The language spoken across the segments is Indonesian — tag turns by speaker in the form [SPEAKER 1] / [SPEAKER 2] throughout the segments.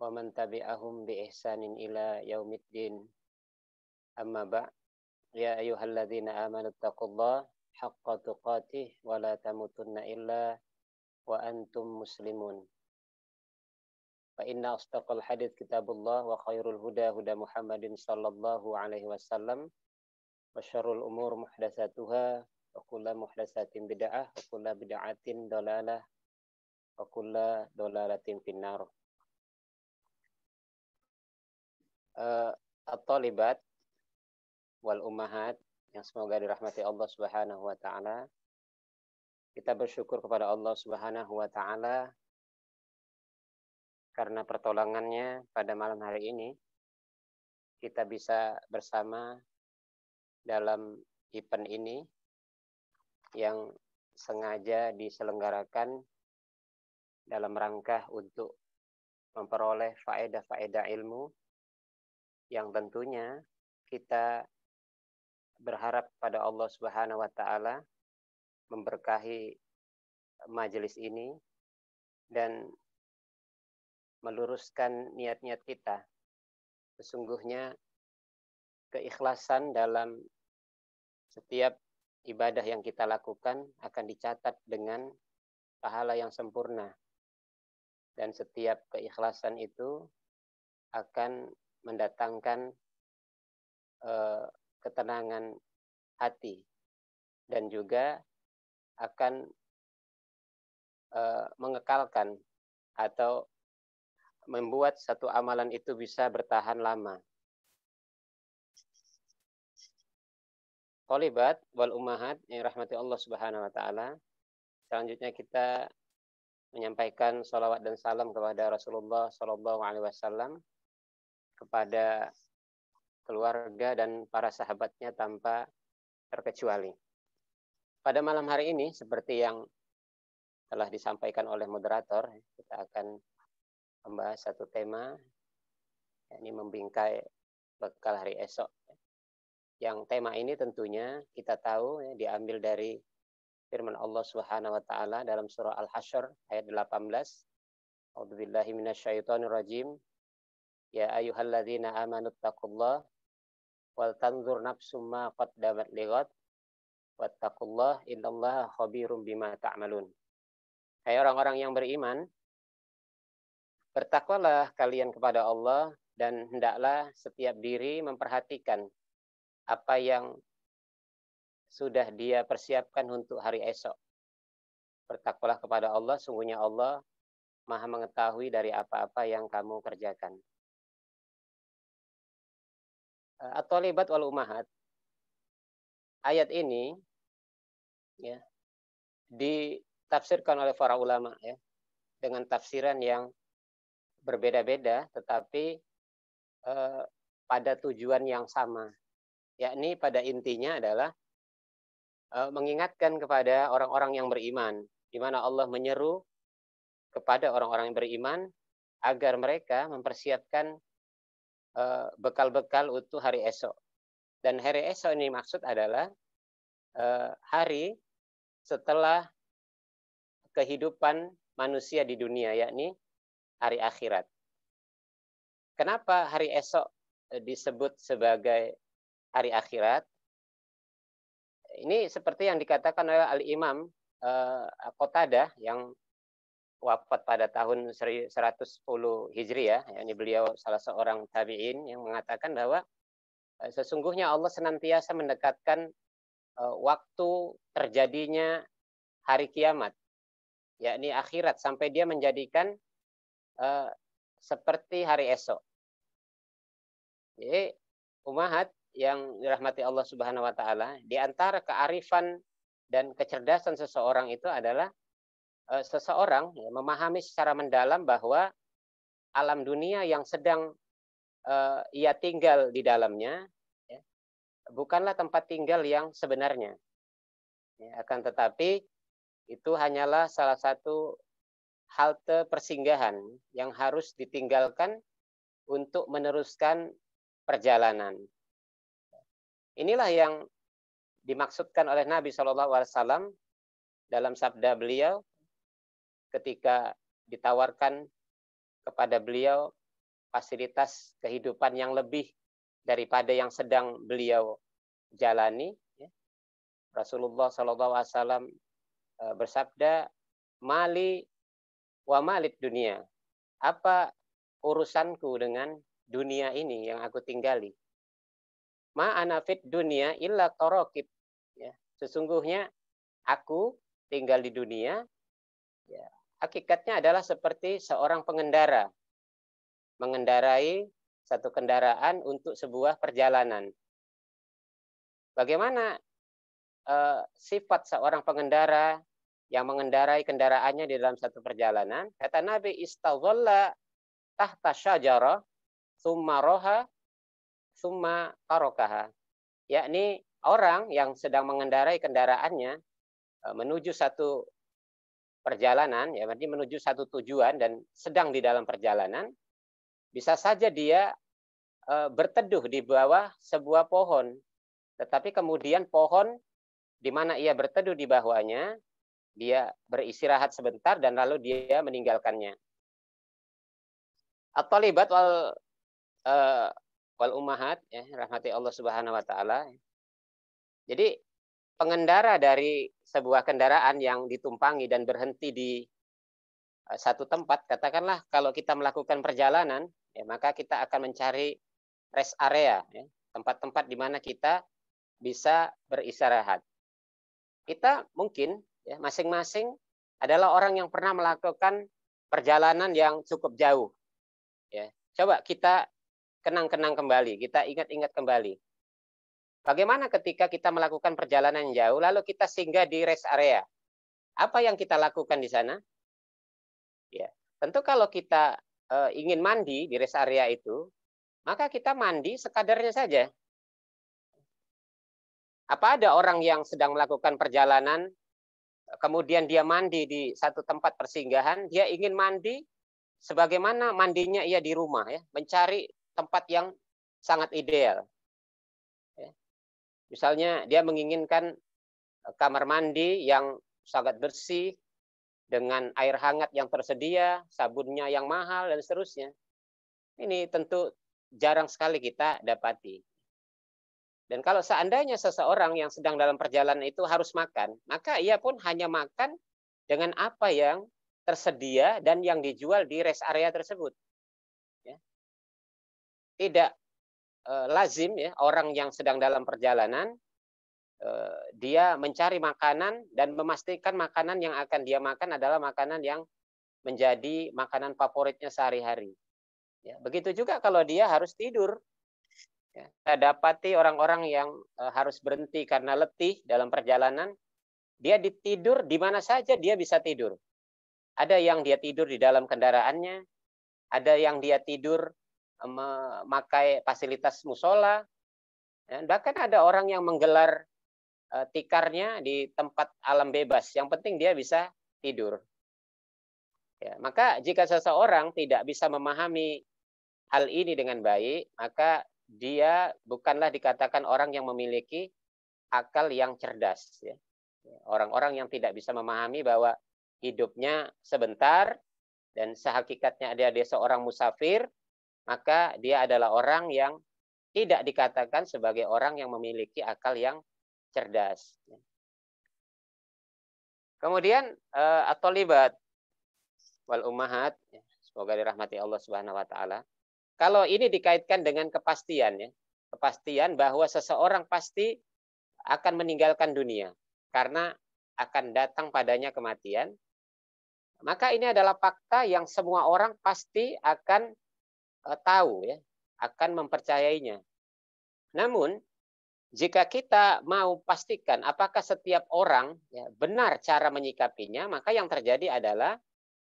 [SPEAKER 1] wa man tabi'ahum bi ihsanin ila yaumiddin. Amma ba' ya ayyuhalladzina amanu taqullaha haqqa tuqatih wa la tamutunna illa wa antum muslimun. Fa inna astaqal hadits kitabullah wa khairul huda huda Muhammadin sallallahu alaihi wasallam wa syarrul umur muhdatsatuha wa kullu muhdatsatin bid'ah wa kullu bid'atin dalalah wa kullu dalalatin finnar. uh, at-talibat wal ummahat yang semoga dirahmati Allah Subhanahu wa taala. Kita bersyukur kepada Allah Subhanahu wa taala karena pertolongannya pada malam hari ini kita bisa bersama dalam event ini yang sengaja diselenggarakan dalam rangka untuk memperoleh faedah-faedah ilmu yang tentunya kita berharap pada Allah Subhanahu wa taala memberkahi majelis ini dan meluruskan niat-niat kita. Sesungguhnya keikhlasan dalam setiap ibadah yang kita lakukan akan dicatat dengan pahala yang sempurna. Dan setiap keikhlasan itu akan mendatangkan uh, ketenangan hati dan juga akan uh, mengekalkan atau membuat satu amalan itu bisa bertahan lama. Kolibat wal umahat yang rahmati Allah Subhanahu wa taala. Selanjutnya kita menyampaikan salawat dan salam kepada Rasulullah sallallahu alaihi wasallam kepada keluarga dan para sahabatnya tanpa terkecuali. Pada malam hari ini, seperti yang telah disampaikan oleh moderator, kita akan membahas satu tema, yakni membingkai bekal hari esok. Yang tema ini tentunya kita tahu ya, diambil dari firman Allah Subhanahu wa taala dalam surah Al-Hasyr ayat 18. A'udzubillahi minasyaitonirrajim. Ya ayyuhalladzina amanu taqullah wal tanzur nafsum ma واتقوا الله إن الله خبير بما تعملون Hai orang-orang yang beriman, bertakwalah kalian kepada Allah dan hendaklah setiap diri memperhatikan apa yang sudah dia persiapkan untuk hari esok. Bertakwalah kepada Allah, sungguhnya Allah maha mengetahui dari apa-apa yang kamu kerjakan. Eh, at libat wal umahat ayat ini ya ditafsirkan oleh para ulama ya dengan tafsiran yang berbeda-beda tetapi eh, pada tujuan yang sama yakni pada intinya adalah eh, mengingatkan kepada orang-orang yang beriman di mana Allah menyeru kepada orang-orang yang beriman agar mereka mempersiapkan Eh, bekal-bekal untuk hari esok. Dan hari esok ini maksud adalah eh, hari setelah kehidupan manusia di dunia, yakni hari akhirat. Kenapa hari esok eh, disebut sebagai hari akhirat? Ini seperti yang dikatakan oleh Al-Imam kotada yang wafat pada tahun 110 Hijri ya. Ini yani beliau salah seorang tabi'in yang mengatakan bahwa eh, sesungguhnya Allah senantiasa mendekatkan eh, waktu terjadinya hari kiamat, yakni akhirat sampai dia menjadikan uh, seperti hari esok. Jadi umahat yang dirahmati Allah Subhanahu wa taala, di antara kearifan dan kecerdasan seseorang itu adalah Eh, seseorang ya, memahami secara mendalam bahwa alam dunia yang sedang uh, ia tinggal di dalamnya ya, bukanlah tempat tinggal yang sebenarnya. Ya, akan tetapi itu hanyalah salah satu halte persinggahan yang harus ditinggalkan untuk meneruskan perjalanan. Inilah yang dimaksudkan oleh Nabi Shallallahu Alaihi Wasallam dalam sabda beliau ketika ditawarkan kepada beliau fasilitas kehidupan yang lebih daripada yang sedang beliau jalani. Ya. Rasulullah SAW e, bersabda, "Mali wa malid dunia." Apa urusanku dengan dunia ini yang aku tinggali? ma anafid dunia illa torokib. Ya, sesungguhnya aku tinggal di dunia, ya hakikatnya adalah seperti seorang pengendara mengendarai satu kendaraan untuk sebuah perjalanan. Bagaimana eh, sifat seorang pengendara yang mengendarai kendaraannya di dalam satu perjalanan? Kata Nabi, istawalla tahta syajara summa roha summa tarokaha. Yakni orang yang sedang mengendarai kendaraannya eh, menuju satu perjalanan, ya berarti menuju satu tujuan dan sedang di dalam perjalanan, bisa saja dia e, berteduh di bawah sebuah pohon. Tetapi kemudian pohon di mana ia berteduh di bawahnya, dia beristirahat sebentar dan lalu dia meninggalkannya. Atau libat wal e, wal ummahat ya rahmati Allah Subhanahu wa taala. Jadi pengendara dari sebuah kendaraan yang ditumpangi dan berhenti di eh, satu tempat, katakanlah kalau kita melakukan perjalanan, ya maka kita akan mencari rest area, ya, tempat-tempat di mana kita bisa beristirahat. Kita mungkin ya masing-masing adalah orang yang pernah melakukan perjalanan yang cukup jauh. Ya, coba kita kenang-kenang kembali, kita ingat-ingat kembali. Bagaimana ketika kita melakukan perjalanan jauh, lalu kita singgah di rest area? Apa yang kita lakukan di sana? Ya, tentu kalau kita e, ingin mandi di rest area itu, maka kita mandi sekadarnya saja. Apa ada orang yang sedang melakukan perjalanan, kemudian dia mandi di satu tempat persinggahan, dia ingin mandi sebagaimana mandinya ia di rumah, ya, mencari tempat yang sangat ideal. Misalnya dia menginginkan e, kamar mandi yang sangat bersih dengan air hangat yang tersedia, sabunnya yang mahal dan seterusnya. Ini tentu jarang sekali kita dapati. Dan kalau seandainya seseorang yang sedang dalam perjalanan itu harus makan, maka ia pun hanya makan dengan apa yang tersedia dan yang dijual di rest area tersebut. Ya. Tidak eh, lazim ya orang yang sedang dalam perjalanan eh, dia mencari makanan dan memastikan makanan yang akan dia makan adalah makanan yang menjadi makanan favoritnya sehari-hari. Ya, begitu juga kalau dia harus tidur. Ya, kita dapati orang-orang yang eh, harus berhenti karena letih dalam perjalanan, dia tidur di mana saja dia bisa tidur. Ada yang dia tidur di dalam kendaraannya, ada yang dia tidur memakai fasilitas musola. Bahkan ya, ada orang yang menggelar e, tikarnya di tempat alam bebas. Yang penting dia bisa tidur. Ya, maka jika seseorang tidak bisa memahami hal ini dengan baik, maka dia bukanlah dikatakan orang yang memiliki akal yang cerdas. Ya. ya orang-orang yang tidak bisa memahami bahwa hidupnya sebentar dan sehakikatnya ada dia seorang musafir, maka dia adalah orang yang tidak dikatakan sebagai orang yang memiliki akal yang cerdas. Kemudian eh, atau libat wal ummahat ya, semoga dirahmati Allah Subhanahu wa taala. Kalau ini dikaitkan dengan kepastian ya, kepastian bahwa seseorang pasti akan meninggalkan dunia karena akan datang padanya kematian. Maka ini adalah fakta yang semua orang pasti akan uh, tahu ya, akan mempercayainya. Namun jika kita mau pastikan apakah setiap orang ya, benar cara menyikapinya, maka yang terjadi adalah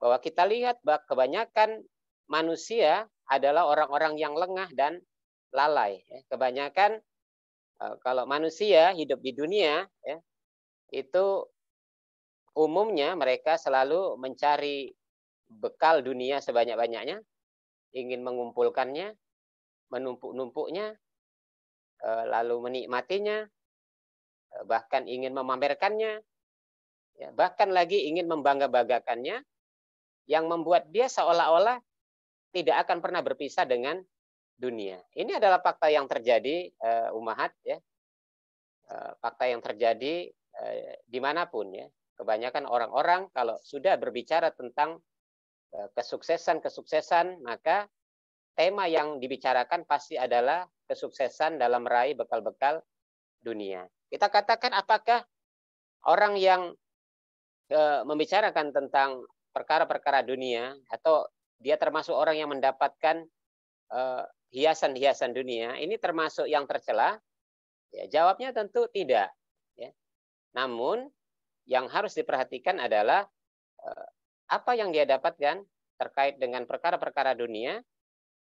[SPEAKER 1] bahwa kita lihat bahwa kebanyakan manusia adalah orang-orang yang lengah dan lalai. Ya. Kebanyakan eh, kalau manusia hidup di dunia, ya, itu umumnya mereka selalu mencari bekal dunia sebanyak-banyaknya, ingin mengumpulkannya, menumpuk-numpuknya, eh, lalu menikmatinya, eh, bahkan ingin memamerkannya, ya, bahkan lagi ingin membangga-banggakannya, yang membuat dia seolah-olah tidak akan pernah berpisah dengan dunia. Ini adalah fakta yang terjadi eh, umahat ya. Fakta yang terjadi dimanapun ya. Kebanyakan orang-orang kalau sudah berbicara tentang kesuksesan-kesuksesan, eh, maka tema yang dibicarakan pasti adalah kesuksesan dalam meraih bekal-bekal dunia. Kita katakan apakah orang yang eh, membicarakan tentang perkara-perkara dunia atau dia termasuk orang yang mendapatkan eh, hiasan-hiasan dunia, ini termasuk yang tercela? Ya, jawabnya tentu tidak. Ya. Namun yang harus diperhatikan adalah apa yang dia dapatkan terkait dengan perkara-perkara dunia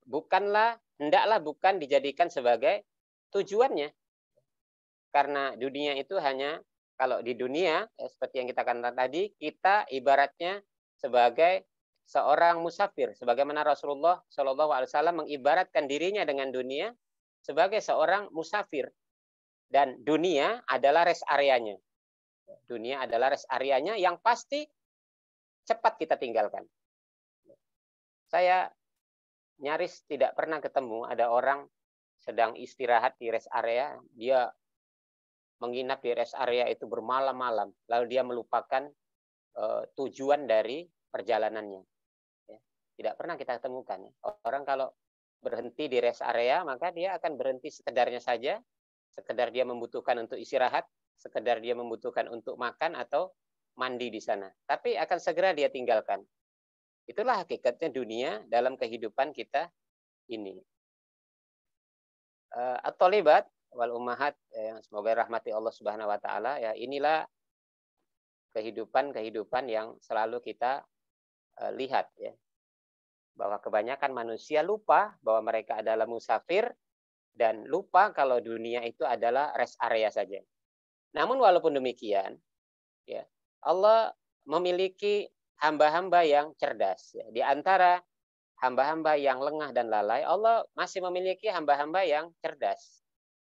[SPEAKER 1] bukanlah hendaklah bukan dijadikan sebagai tujuannya karena dunia itu hanya kalau di dunia eh, seperti yang kita katakan tadi kita ibaratnya sebagai seorang musafir sebagaimana Rasulullah Shallallahu alaihi wasallam mengibaratkan dirinya dengan dunia sebagai seorang musafir dan dunia adalah rest areanya dunia adalah rest areanya yang pasti cepat kita tinggalkan. Saya nyaris tidak pernah ketemu ada orang sedang istirahat di rest area, dia menginap di rest area itu bermalam-malam, lalu dia melupakan uh, tujuan dari perjalanannya. Ya. Tidak pernah kita temukan. Orang kalau berhenti di rest area, maka dia akan berhenti sekedarnya saja, sekedar dia membutuhkan untuk istirahat, sekedar dia membutuhkan untuk makan atau mandi di sana, tapi akan segera dia tinggalkan. Itulah hakikatnya dunia dalam kehidupan kita ini. Eh, At-talibat wal ummahat ya, yang semoga rahmati Allah Subhanahu wa taala ya inilah kehidupan-kehidupan yang selalu kita eh, lihat ya bahwa kebanyakan manusia lupa bahwa mereka adalah musafir dan lupa kalau dunia itu adalah rest area saja. Namun walaupun demikian, ya Allah memiliki hamba-hamba yang cerdas. Ya. Di antara hamba-hamba yang lengah dan lalai, Allah masih memiliki hamba-hamba yang cerdas.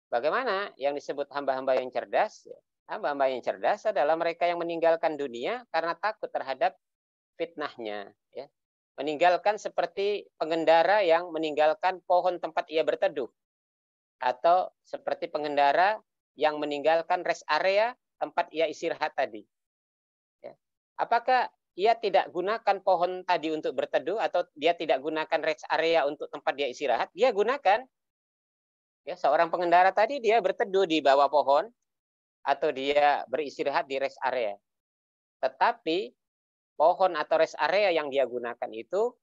[SPEAKER 1] Bagaimana yang disebut hamba-hamba yang cerdas? Hamba-hamba yang cerdas adalah mereka yang meninggalkan dunia karena takut terhadap fitnahnya. Ya. Meninggalkan seperti pengendara yang meninggalkan pohon tempat ia berteduh. Atau seperti pengendara yang meninggalkan rest area tempat ia istirahat tadi apakah ia tidak gunakan pohon tadi untuk berteduh atau dia tidak gunakan rest area untuk tempat dia istirahat, dia gunakan. Ya, seorang pengendara tadi dia berteduh di bawah pohon atau dia beristirahat di rest area. Tetapi pohon atau rest area yang dia gunakan itu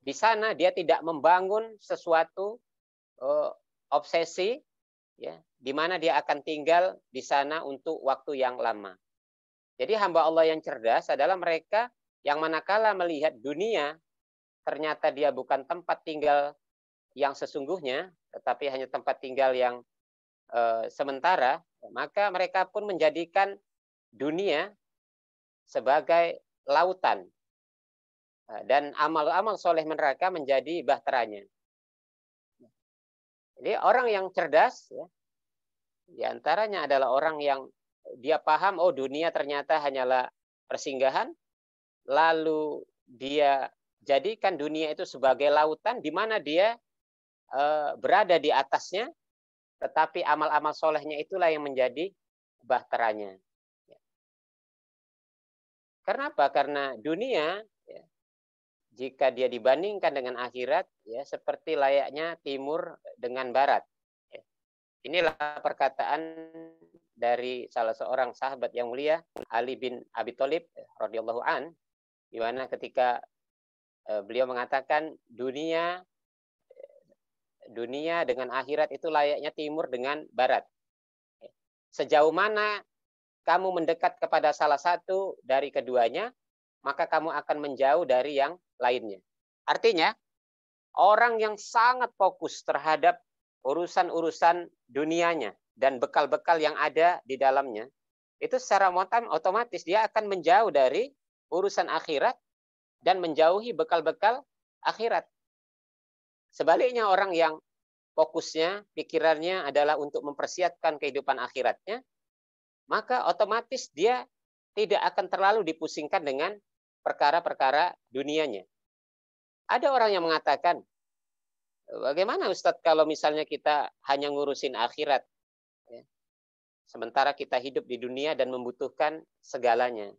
[SPEAKER 1] di sana dia tidak membangun sesuatu uh, obsesi ya di mana dia akan tinggal di sana untuk waktu yang lama. Jadi hamba Allah yang cerdas adalah mereka yang manakala melihat dunia ternyata dia bukan tempat tinggal yang sesungguhnya, tetapi hanya tempat tinggal yang e, sementara, maka mereka pun menjadikan dunia sebagai lautan eh, dan amal-amal soleh mereka menjadi bahteranya. Jadi orang yang cerdas, ya, diantaranya adalah orang yang dia paham oh dunia ternyata hanyalah persinggahan lalu dia jadikan dunia itu sebagai lautan di mana dia uh, berada di atasnya tetapi amal-amal solehnya itulah yang menjadi bahteranya karena apa karena dunia ya, jika dia dibandingkan dengan akhirat ya seperti layaknya timur dengan barat Inilah perkataan dari salah seorang sahabat yang mulia Ali bin Abi Thalib eh, radhiyallahu an di mana ketika eh, beliau mengatakan dunia dunia dengan akhirat itu layaknya timur dengan barat. Sejauh mana kamu mendekat kepada salah satu dari keduanya, maka kamu akan menjauh dari yang lainnya. Artinya, orang yang sangat fokus terhadap urusan-urusan dunianya, dan bekal-bekal yang ada di dalamnya, itu secara otomatis dia akan menjauh dari urusan akhirat dan menjauhi bekal-bekal akhirat. Sebaliknya orang yang fokusnya, pikirannya adalah untuk mempersiapkan kehidupan akhiratnya, maka otomatis dia tidak akan terlalu dipusingkan dengan perkara-perkara dunianya. Ada orang yang mengatakan, bagaimana Ustadz kalau misalnya kita hanya ngurusin akhirat, sementara kita hidup di dunia dan membutuhkan segalanya.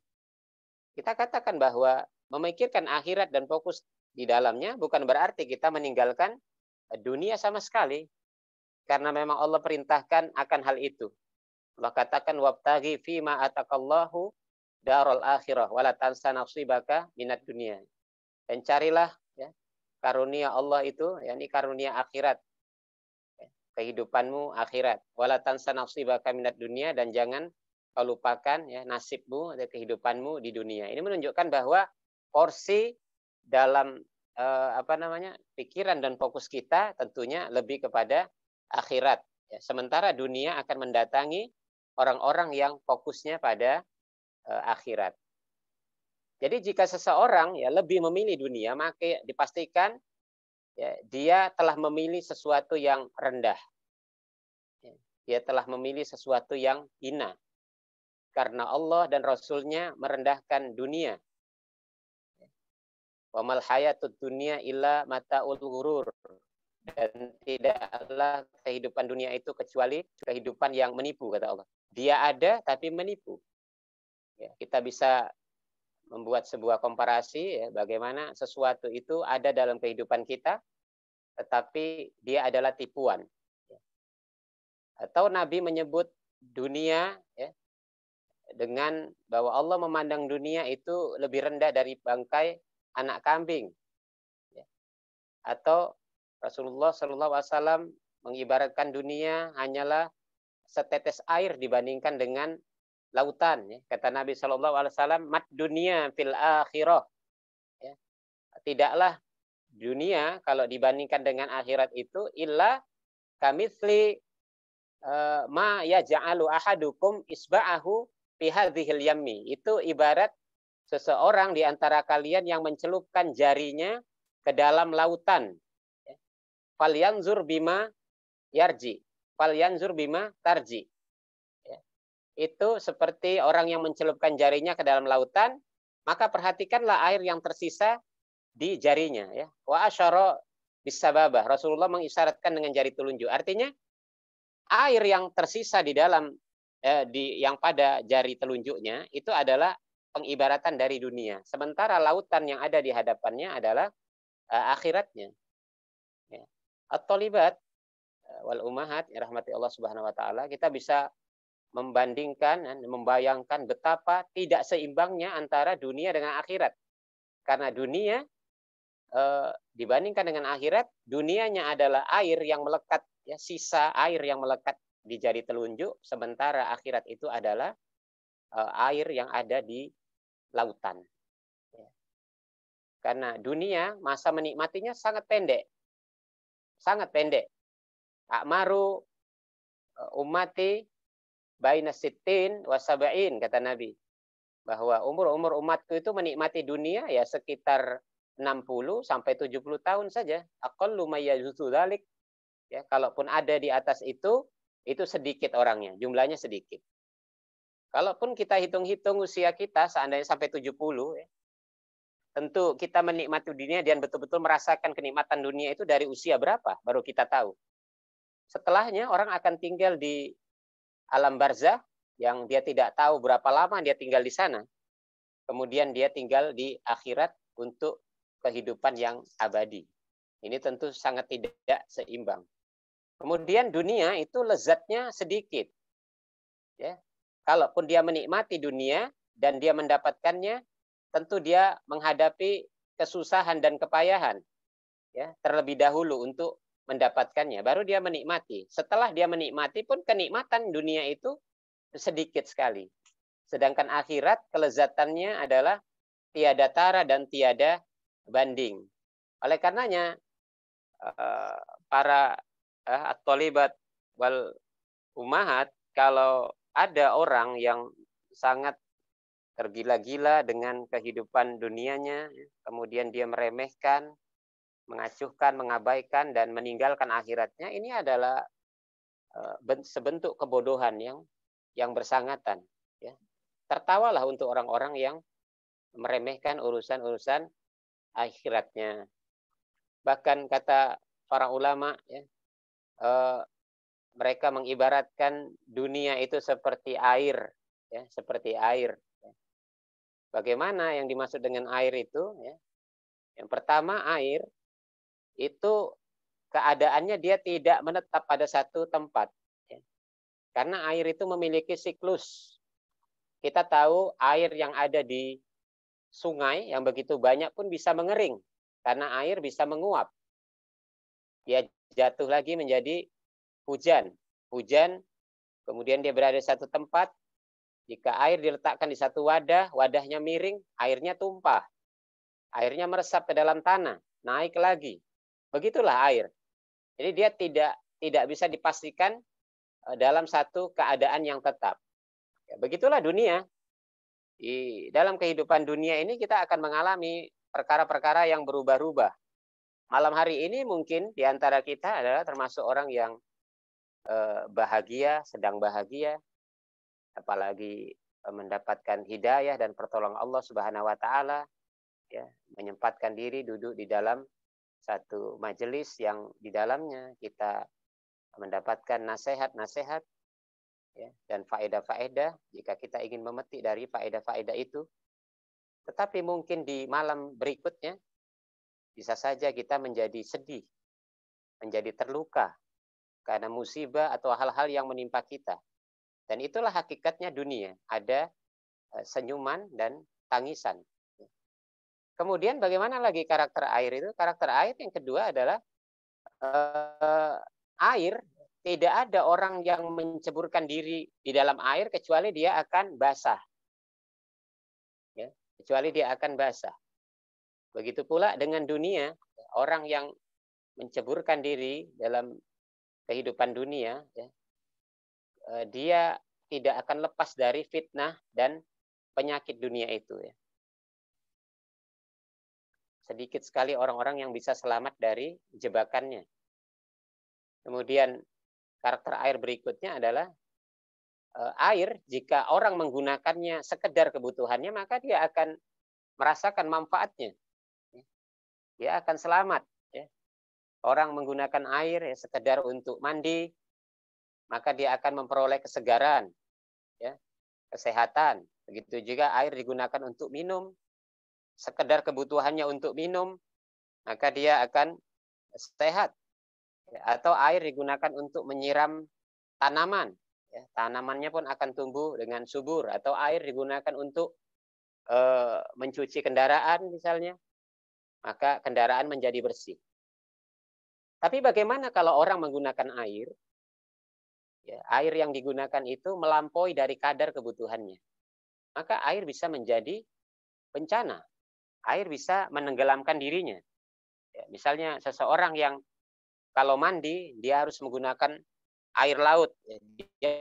[SPEAKER 1] Kita katakan bahwa memikirkan akhirat dan fokus di dalamnya bukan berarti kita meninggalkan dunia sama sekali. Karena memang Allah perintahkan akan hal itu. Allah katakan wabtaghi fima atakallahu darul akhirah wala tansa nafsibaka minat dunia. Dan carilah ya, karunia Allah itu, yakni karunia akhirat kehidupanmu akhirat. Wala tansa nasibaka minat dunia dan jangan kau lupakan ya nasibmu atau kehidupanmu di dunia. Ini menunjukkan bahwa porsi dalam eh, apa namanya pikiran dan fokus kita tentunya lebih kepada akhirat. Ya, sementara dunia akan mendatangi orang-orang yang fokusnya pada eh, akhirat. Jadi jika seseorang ya lebih memilih dunia, maka dipastikan ya, dia telah memilih sesuatu yang rendah. Ya, dia telah memilih sesuatu yang hina. Karena Allah dan Rasulnya merendahkan dunia. Ya. Wamal hayatud dunia illa mata ulurur. Dan tidaklah kehidupan dunia itu kecuali kehidupan yang menipu, kata Allah. Dia ada tapi menipu. Ya, kita bisa membuat sebuah komparasi ya, bagaimana sesuatu itu ada dalam kehidupan kita tetapi dia adalah tipuan atau Nabi menyebut dunia ya, dengan bahwa Allah memandang dunia itu lebih rendah dari bangkai anak kambing ya. atau Rasulullah saw mengibaratkan dunia hanyalah setetes air dibandingkan dengan lautan ya. kata Nabi Shallallahu Alaihi Wasallam mat dunia fil akhirah ya. tidaklah dunia kalau dibandingkan dengan akhirat itu illa kamisli uh, e, ma yaj'alu ahadukum isba'ahu fi hadhil itu ibarat seseorang di antara kalian yang mencelupkan jarinya ke dalam lautan ya. falyanzur bima yarji falyanzur bima tarji itu seperti orang yang mencelupkan jarinya ke dalam lautan, maka perhatikanlah air yang tersisa di jarinya ya. Wa asyara bisababah. Rasulullah mengisyaratkan dengan jari telunjuk. Artinya air yang tersisa di dalam eh, di yang pada jari telunjuknya itu adalah pengibaratan dari dunia. Sementara lautan yang ada di hadapannya adalah eh, akhiratnya. Ya. At-talibat eh, wal umahat ya rahmati Allah Subhanahu wa taala, kita bisa membandingkan dan eh, membayangkan betapa tidak seimbangnya antara dunia dengan akhirat. Karena dunia e, dibandingkan dengan akhirat, dunianya adalah air yang melekat, ya, sisa air yang melekat di jari telunjuk, sementara akhirat itu adalah e, air yang ada di lautan. Ya. Karena dunia masa menikmatinya sangat pendek, sangat pendek. Akmaru umati baina sittin wa kata Nabi bahwa umur-umur umatku itu menikmati dunia ya sekitar 60 sampai 70 tahun saja. Aqallu mayyajuzu dzalik. Ya, kalaupun ada di atas itu, itu sedikit orangnya, jumlahnya sedikit. Kalaupun kita hitung-hitung usia kita seandainya sampai 70 ya. Tentu kita menikmati dunia dan betul-betul merasakan kenikmatan dunia itu dari usia berapa baru kita tahu. Setelahnya orang akan tinggal di alam barzah yang dia tidak tahu berapa lama dia tinggal di sana. Kemudian dia tinggal di akhirat untuk kehidupan yang abadi. Ini tentu sangat tidak seimbang. Kemudian dunia itu lezatnya sedikit. Ya. Kalaupun dia menikmati dunia dan dia mendapatkannya, tentu dia menghadapi kesusahan dan kepayahan. Ya, terlebih dahulu untuk mendapatkannya, baru dia menikmati. Setelah dia menikmati pun kenikmatan dunia itu sedikit sekali. Sedangkan akhirat kelezatannya adalah tiada tara dan tiada banding. Oleh karenanya eh, para eh, at-talibat wal umahat kalau ada orang yang sangat tergila-gila dengan kehidupan dunianya, kemudian dia meremehkan, mengacuhkan, mengabaikan dan meninggalkan akhiratnya ini adalah eh, sebentuk kebodohan yang yang bersangatan ya. Tertawalah untuk orang-orang yang meremehkan urusan-urusan akhiratnya. Bahkan kata para ulama ya, eh, mereka mengibaratkan dunia itu seperti air ya, seperti air. Ya. Bagaimana yang dimaksud dengan air itu ya? Yang pertama air itu keadaannya dia tidak menetap pada satu tempat. Ya. Karena air itu memiliki siklus. Kita tahu air yang ada di sungai yang begitu banyak pun bisa mengering. Karena air bisa menguap. Dia jatuh lagi menjadi hujan. Hujan, kemudian dia berada di satu tempat. Jika air diletakkan di satu wadah, wadahnya miring, airnya tumpah. Airnya meresap ke dalam tanah, naik lagi, Begitulah air. Jadi dia tidak tidak bisa dipastikan eh, dalam satu keadaan yang tetap. Ya, begitulah dunia. Di dalam kehidupan dunia ini kita akan mengalami perkara-perkara yang berubah-ubah. Malam hari ini mungkin di antara kita adalah termasuk orang yang eh, bahagia, sedang bahagia, apalagi eh, mendapatkan hidayah dan pertolongan Allah Subhanahu wa taala ya, menyempatkan diri duduk di dalam satu majelis yang di dalamnya kita mendapatkan nasihat-nasihat ya, dan faedah-faedah jika kita ingin memetik dari faedah-faedah itu. Tetapi mungkin di malam berikutnya bisa saja kita menjadi sedih, menjadi terluka karena musibah atau hal-hal yang menimpa kita. Dan itulah hakikatnya dunia, ada eh, senyuman dan tangisan. Kemudian bagaimana lagi karakter air itu? Karakter air yang kedua adalah uh, air tidak ada orang yang menceburkan diri di dalam air kecuali dia akan basah. Ya, kecuali dia akan basah. Begitu pula dengan dunia, orang yang menceburkan diri dalam kehidupan dunia, ya, eh, dia tidak akan lepas dari fitnah dan penyakit dunia itu. Ya. Sedikit sekali orang-orang yang bisa selamat dari jebakannya. Kemudian karakter air berikutnya adalah eh, air jika orang menggunakannya sekedar kebutuhannya maka dia akan merasakan manfaatnya. Dia akan selamat ya. orang menggunakan air ya, sekedar untuk mandi, maka dia akan memperoleh kesegaran, ya, kesehatan. Begitu juga air digunakan untuk minum, sekedar kebutuhannya untuk minum, maka dia akan sehat. Ya, atau air digunakan untuk menyiram tanaman, ya, tanamannya pun akan tumbuh dengan subur. Atau air digunakan untuk e, mencuci kendaraan misalnya, maka kendaraan menjadi bersih. Tapi bagaimana kalau orang menggunakan air? Ya, air yang digunakan itu melampaui dari kadar kebutuhannya. Maka air bisa menjadi bencana air bisa menenggelamkan dirinya. Ya, misalnya seseorang yang kalau mandi dia harus menggunakan air laut, ya, dia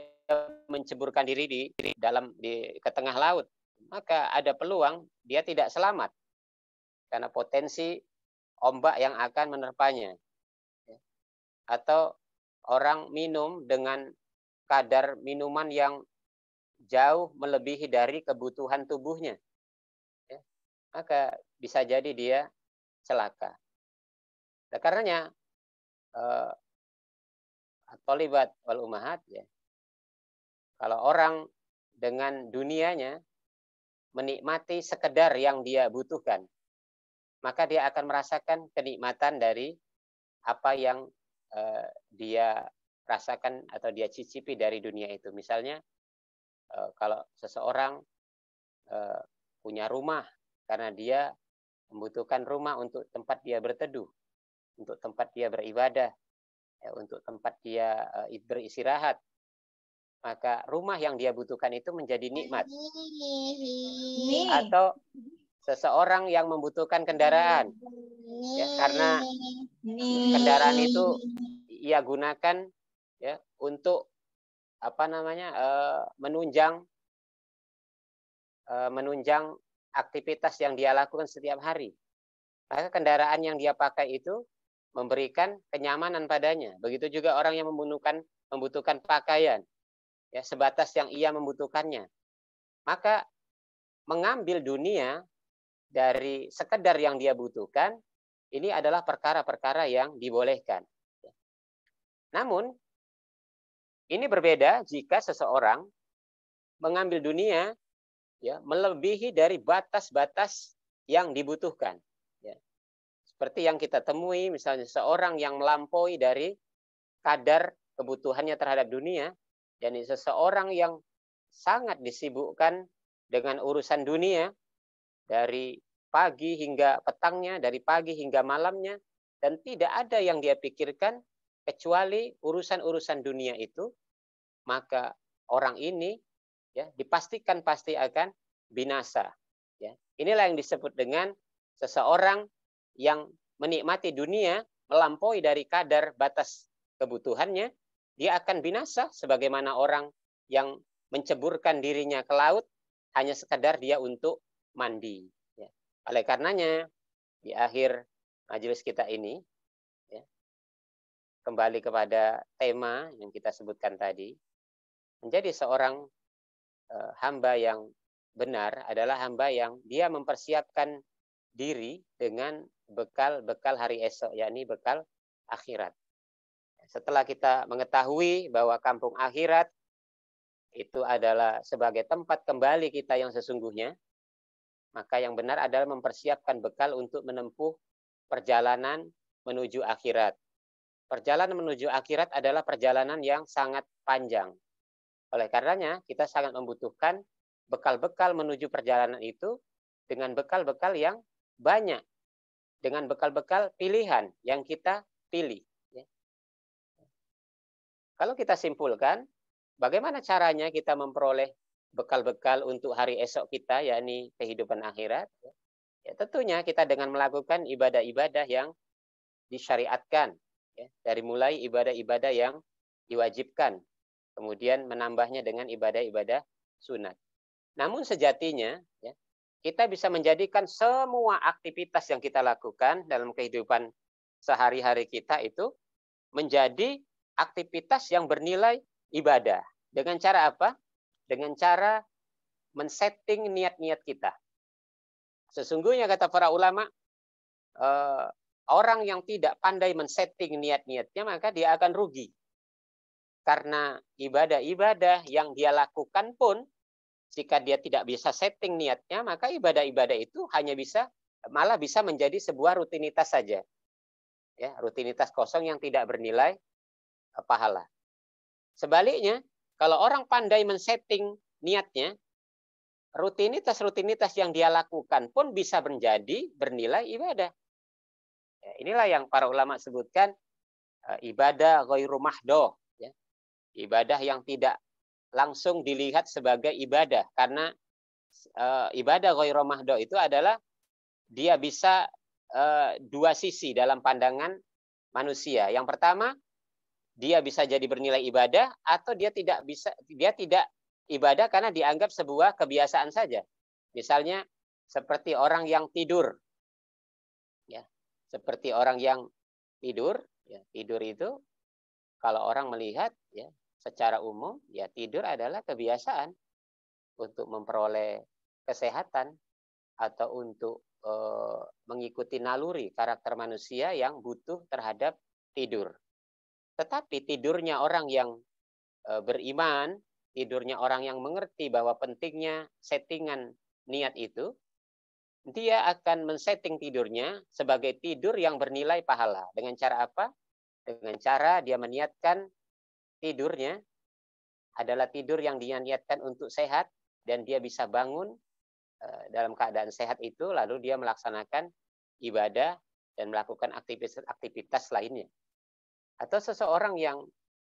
[SPEAKER 1] menceburkan diri di, di dalam di ke tengah laut, maka ada peluang dia tidak selamat karena potensi ombak yang akan menerpanya. Ya. Atau orang minum dengan kadar minuman yang jauh melebihi dari kebutuhan tubuhnya maka bisa jadi dia celaka. Nah, karenanya eh, tolibat wal umahat ya. Kalau orang dengan dunianya menikmati sekedar yang dia butuhkan, maka dia akan merasakan kenikmatan dari apa yang eh, dia rasakan atau dia cicipi dari dunia itu. Misalnya eh, kalau seseorang eh, punya rumah karena dia membutuhkan rumah untuk tempat dia berteduh, untuk tempat dia beribadah, ya, untuk tempat dia uh, beristirahat. Maka rumah yang dia butuhkan itu menjadi nikmat. Atau seseorang yang membutuhkan kendaraan, ya, karena
[SPEAKER 2] kendaraan itu
[SPEAKER 1] ia gunakan ya untuk apa namanya uh, menunjang uh, menunjang aktivitas yang dia lakukan setiap hari. Maka kendaraan yang dia pakai itu memberikan kenyamanan padanya. Begitu juga orang yang membutuhkan membutuhkan pakaian ya sebatas yang ia membutuhkannya. Maka mengambil dunia dari sekedar yang dia butuhkan ini adalah perkara-perkara yang dibolehkan. Namun ini berbeda jika seseorang mengambil dunia ya melebihi dari batas-batas yang dibutuhkan ya. seperti yang kita temui misalnya seorang yang melampaui dari kadar kebutuhannya terhadap dunia dan seseorang yang sangat disibukkan dengan urusan dunia dari pagi hingga petangnya dari pagi hingga malamnya dan tidak ada yang dia pikirkan kecuali urusan-urusan dunia itu maka orang ini ya dipastikan pasti akan binasa ya inilah yang disebut dengan seseorang yang menikmati dunia melampaui dari kadar batas kebutuhannya dia akan binasa sebagaimana orang yang menceburkan dirinya ke laut hanya sekadar dia untuk mandi ya. oleh karenanya di akhir majelis kita ini ya, kembali kepada tema yang kita sebutkan tadi menjadi seorang Eh, hamba yang benar adalah hamba yang dia mempersiapkan diri dengan bekal-bekal hari esok, yakni bekal akhirat. Setelah kita mengetahui bahwa kampung akhirat itu adalah sebagai tempat kembali kita yang sesungguhnya, maka yang benar adalah mempersiapkan bekal untuk menempuh perjalanan menuju akhirat. Perjalanan menuju akhirat adalah perjalanan yang sangat panjang, oleh karenanya, kita sangat membutuhkan bekal-bekal menuju perjalanan itu dengan bekal-bekal yang banyak, dengan bekal-bekal pilihan yang kita pilih. Ya. Kalau kita simpulkan, bagaimana caranya kita memperoleh bekal-bekal untuk hari esok kita, yakni kehidupan akhirat? Ya, ya tentunya kita dengan melakukan ibadah-ibadah yang disyariatkan, ya, dari mulai ibadah-ibadah yang diwajibkan, kemudian menambahnya dengan ibadah-ibadah sunat. Namun sejatinya ya, kita bisa menjadikan semua aktivitas yang kita lakukan dalam kehidupan sehari-hari kita itu menjadi aktivitas yang bernilai ibadah. Dengan cara apa? Dengan cara men-setting niat-niat kita. Sesungguhnya kata para ulama, eh, orang yang tidak pandai men-setting niat-niatnya maka dia akan rugi. Karena ibadah-ibadah yang dia lakukan pun, jika dia tidak bisa setting niatnya, maka ibadah-ibadah itu hanya bisa, malah bisa menjadi sebuah rutinitas saja. Ya, rutinitas kosong yang tidak bernilai eh, pahala. Sebaliknya, kalau orang pandai men-setting niatnya, rutinitas-rutinitas yang dia lakukan pun bisa menjadi bernilai ibadah. Ya, inilah yang para ulama sebutkan eh, ibadah ghairu mahdoh. Ibadah yang tidak langsung dilihat sebagai ibadah karena e, ibadah ghairu mahdo itu adalah dia bisa e, dua sisi dalam pandangan manusia. Yang pertama, dia bisa jadi bernilai ibadah atau dia tidak bisa dia tidak ibadah karena dianggap sebuah kebiasaan saja. Misalnya seperti orang yang tidur. Ya, seperti orang yang tidur, ya, tidur itu kalau orang melihat ya secara umum ya tidur adalah kebiasaan untuk memperoleh kesehatan atau untuk e, mengikuti naluri karakter manusia yang butuh terhadap tidur. Tetapi tidurnya orang yang e, beriman, tidurnya orang yang mengerti bahwa pentingnya settingan niat itu, dia akan men-setting tidurnya sebagai tidur yang bernilai pahala. Dengan cara apa? Dengan cara dia meniatkan tidurnya adalah tidur yang dia untuk sehat dan dia bisa bangun eh, dalam keadaan sehat itu lalu dia melaksanakan ibadah dan melakukan aktivitas-aktivitas lainnya. Atau seseorang yang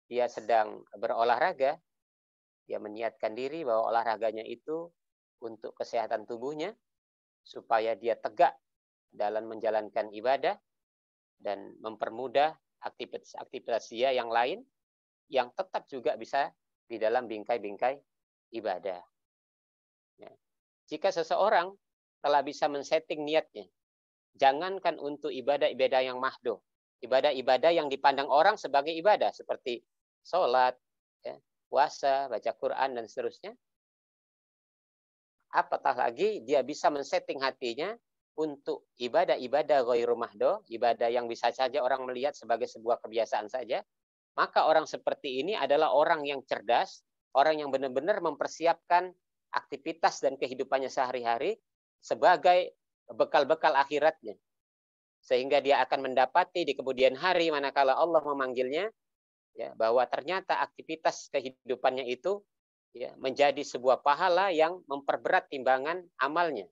[SPEAKER 1] dia sedang berolahraga, dia meniatkan diri bahwa olahraganya itu untuk kesehatan tubuhnya supaya dia tegak dalam menjalankan ibadah dan mempermudah aktivitas-aktivitas dia yang lain yang tetap juga bisa di dalam bingkai-bingkai ibadah. Ya. Jika seseorang telah bisa men-setting niatnya, jangankan untuk ibadah-ibadah yang mahdo, ibadah-ibadah yang dipandang orang sebagai ibadah seperti sholat, ya, puasa, baca Quran dan seterusnya, apatah lagi dia bisa men-setting hatinya untuk ibadah-ibadah ghairu mahdo, ibadah yang bisa saja orang melihat sebagai sebuah kebiasaan saja, maka orang seperti ini adalah orang yang cerdas, orang yang benar-benar mempersiapkan aktivitas dan kehidupannya sehari-hari sebagai bekal-bekal akhiratnya. Sehingga dia akan mendapati di kemudian hari manakala Allah memanggilnya ya bahwa ternyata aktivitas kehidupannya itu ya menjadi sebuah pahala yang memperberat timbangan amalnya.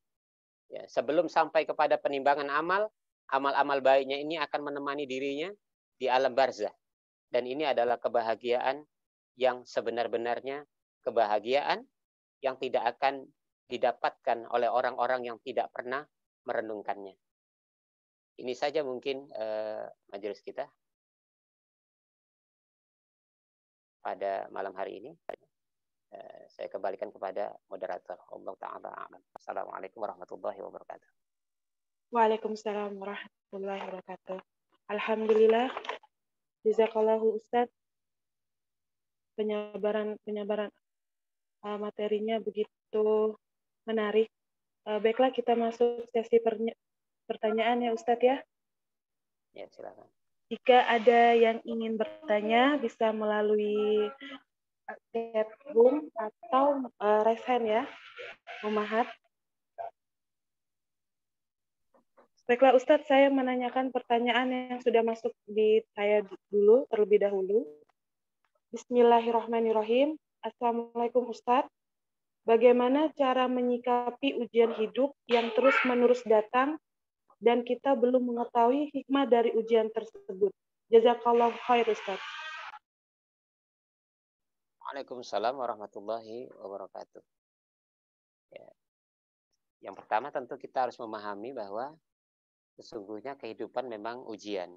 [SPEAKER 1] Ya, sebelum sampai kepada penimbangan amal, amal-amal baiknya ini akan menemani dirinya di alam barzah. Dan ini adalah kebahagiaan yang sebenar-benarnya kebahagiaan yang tidak akan didapatkan oleh orang-orang yang tidak pernah merenungkannya. Ini saja mungkin eh, majelis kita pada malam hari ini. Eh, saya kembalikan kepada moderator. Assalamualaikum warahmatullahi wabarakatuh.
[SPEAKER 2] Waalaikumsalam warahmatullahi wabarakatuh. Alhamdulillah Jazakallahu Ustaz. Penyabaran penyabaran uh, materinya begitu menarik. Uh, baiklah kita masuk sesi pertanyaan ya ustadz ya. Ya, silakan. Jika ada yang ingin bertanya bisa melalui chat room atau uh, eh, raise hand ya. Umahat. Baiklah Ustadz, saya menanyakan pertanyaan yang sudah masuk di saya dulu, terlebih dahulu. Bismillahirrahmanirrahim. Assalamualaikum Ustadz. Bagaimana cara menyikapi ujian hidup yang terus-menerus datang dan kita belum mengetahui hikmah dari ujian tersebut? Jazakallah khair Ustadz.
[SPEAKER 1] Waalaikumsalam warahmatullahi wabarakatuh. Ya. Yang pertama tentu kita harus memahami bahwa sesungguhnya kehidupan memang ujian.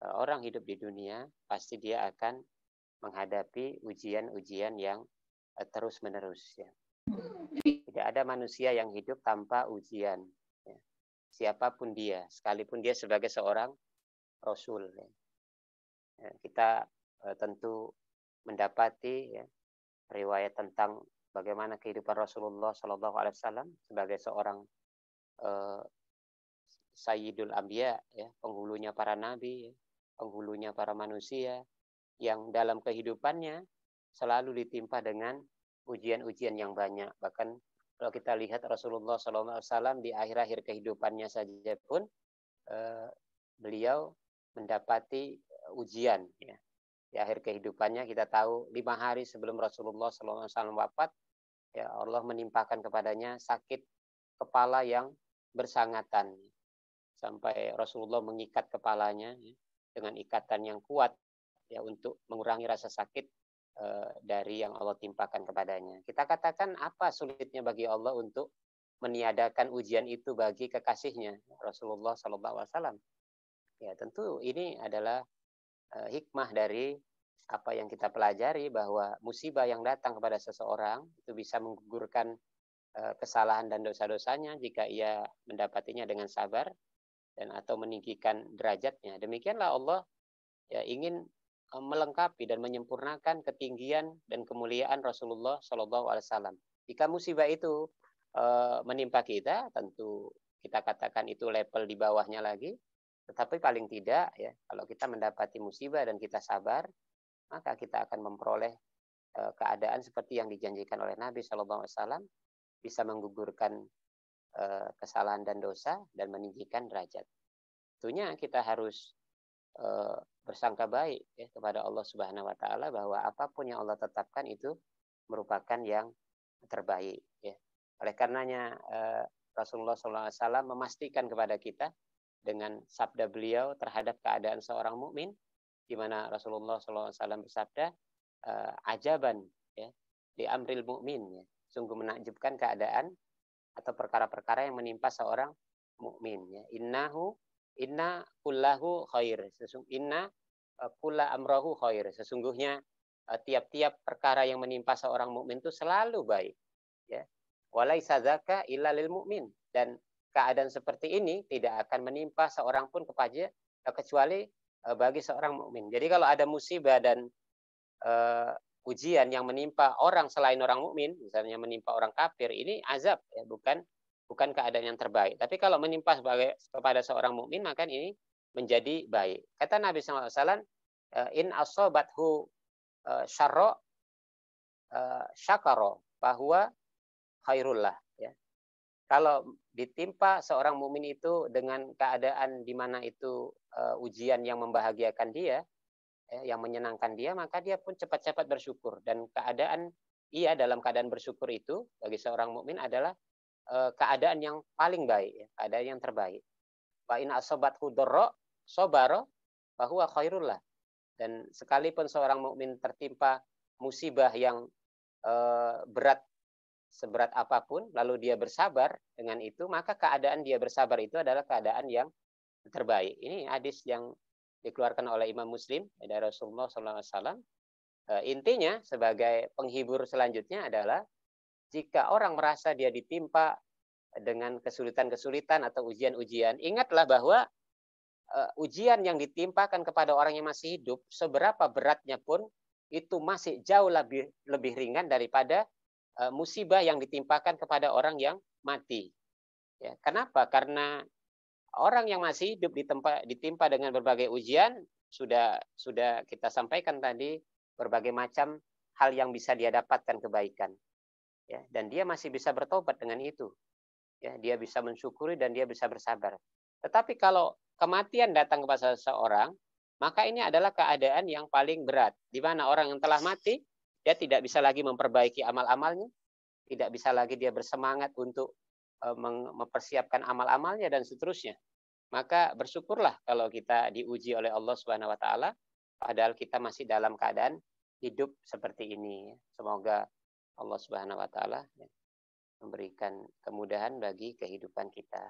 [SPEAKER 1] Eh, orang hidup di dunia, pasti dia akan menghadapi ujian-ujian yang eh, terus-menerus. Ya. Tidak ada manusia yang hidup tanpa ujian. Ya. Siapapun dia, sekalipun dia sebagai seorang rasul. Ya. Ya, kita uh, tentu mendapati ya, riwayat tentang bagaimana kehidupan Rasulullah saw sebagai seorang uh, Sayyidul Ambiya, ya, penghulunya para nabi, ya, penghulunya para manusia, yang dalam kehidupannya selalu ditimpa dengan ujian-ujian yang banyak. Bahkan kalau kita lihat Rasulullah SAW di akhir-akhir kehidupannya saja pun eh, beliau mendapati eh, ujian. Ya. Di akhir kehidupannya kita tahu lima hari sebelum Rasulullah SAW wafat, ya Allah menimpakan kepadanya sakit kepala yang bersangatan sampai Rasulullah mengikat kepalanya ya, dengan ikatan yang kuat ya untuk mengurangi rasa sakit eh, dari yang Allah timpakan kepadanya. Kita katakan apa sulitnya bagi Allah untuk meniadakan ujian itu bagi kekasihnya Rasulullah Sallallahu Alaihi Wasallam. Ya tentu ini adalah eh, hikmah dari apa yang kita pelajari bahwa musibah yang datang kepada seseorang itu bisa menggugurkan eh, kesalahan dan dosa-dosanya jika ia mendapatinya dengan sabar dan atau meninggikan derajatnya. Demikianlah Allah ya ingin eh, melengkapi dan menyempurnakan ketinggian dan kemuliaan Rasulullah Shallallahu Alaihi Wasallam. Jika musibah itu e, menimpa kita, tentu kita katakan itu level di bawahnya lagi. Tetapi paling tidak ya, kalau kita mendapati musibah dan kita sabar, maka kita akan memperoleh e, keadaan seperti yang dijanjikan oleh Nabi Shallallahu Alaihi Wasallam, bisa menggugurkan Eh, kesalahan dan dosa dan meninggikan derajat. Tentunya kita harus eh, bersangka baik ya, kepada Allah Subhanahu wa taala bahwa apapun yang Allah tetapkan itu merupakan yang terbaik ya. Oleh karenanya Sallallahu eh, Rasulullah Wasallam memastikan kepada kita dengan sabda beliau terhadap keadaan seorang mukmin di mana Rasulullah Sallallahu Alaihi Wasallam bersabda ajaban ya di amril mukmin ya. sungguh menakjubkan keadaan atau perkara-perkara yang menimpa seorang mukmin ya innahu inna kullahu khair inna eh, kula amrahu khair sesungguhnya eh, tiap-tiap perkara yang menimpa seorang mukmin itu selalu baik ya walaisa zaka illa lil mukmin dan keadaan seperti ini tidak akan menimpa seorang pun kepada eh, kecuali bagi seorang mukmin. Jadi kalau ada musibah dan uh, ujian yang menimpa orang selain orang mukmin, misalnya menimpa orang kafir, ini azab ya, bukan bukan keadaan yang terbaik. Tapi kalau menimpa sebagai kepada seorang mukmin maka ini menjadi baik. Kata Nabi SAW, eh, in asobathu eh, syarro eh, syakaro bahwa khairullah ya. Kalau ditimpa seorang mukmin itu dengan keadaan di mana itu ujian yang membahagiakan dia, Eh, yang menyenangkan dia, maka dia pun cepat-cepat bersyukur. Dan keadaan ia dalam keadaan bersyukur itu bagi seorang mukmin adalah eh, keadaan yang paling baik, ya, keadaan yang terbaik. Wa in asobat hudorro sobaro bahwa khairullah. Dan sekalipun seorang mukmin tertimpa musibah yang eh, berat seberat apapun, lalu dia bersabar dengan itu, maka keadaan dia bersabar itu adalah keadaan yang terbaik. Ini hadis yang dikeluarkan oleh Imam Muslim dari Rasulullah SAW. Eh, intinya sebagai penghibur selanjutnya adalah jika orang merasa dia ditimpa dengan kesulitan-kesulitan atau ujian-ujian, ingatlah bahwa eh, ujian yang ditimpakan kepada orang yang masih hidup, seberapa beratnya pun itu masih jauh lebih lebih ringan daripada eh, musibah yang ditimpakan kepada orang yang mati. Ya, kenapa? Karena orang yang masih hidup ditempa, ditimpa dengan berbagai ujian sudah sudah kita sampaikan tadi berbagai macam hal yang bisa dia dapatkan kebaikan ya dan dia masih bisa bertobat dengan itu ya dia bisa mensyukuri dan dia bisa bersabar tetapi kalau kematian datang kepada seseorang maka ini adalah keadaan yang paling berat di mana orang yang telah mati dia tidak bisa lagi memperbaiki amal-amalnya tidak bisa lagi dia bersemangat untuk Eh, mempersiapkan amal-amalnya dan seterusnya. Maka bersyukurlah kalau kita diuji oleh Allah Subhanahu wa taala padahal kita masih dalam keadaan hidup seperti ini. Semoga Allah Subhanahu wa taala ya, memberikan kemudahan bagi kehidupan kita.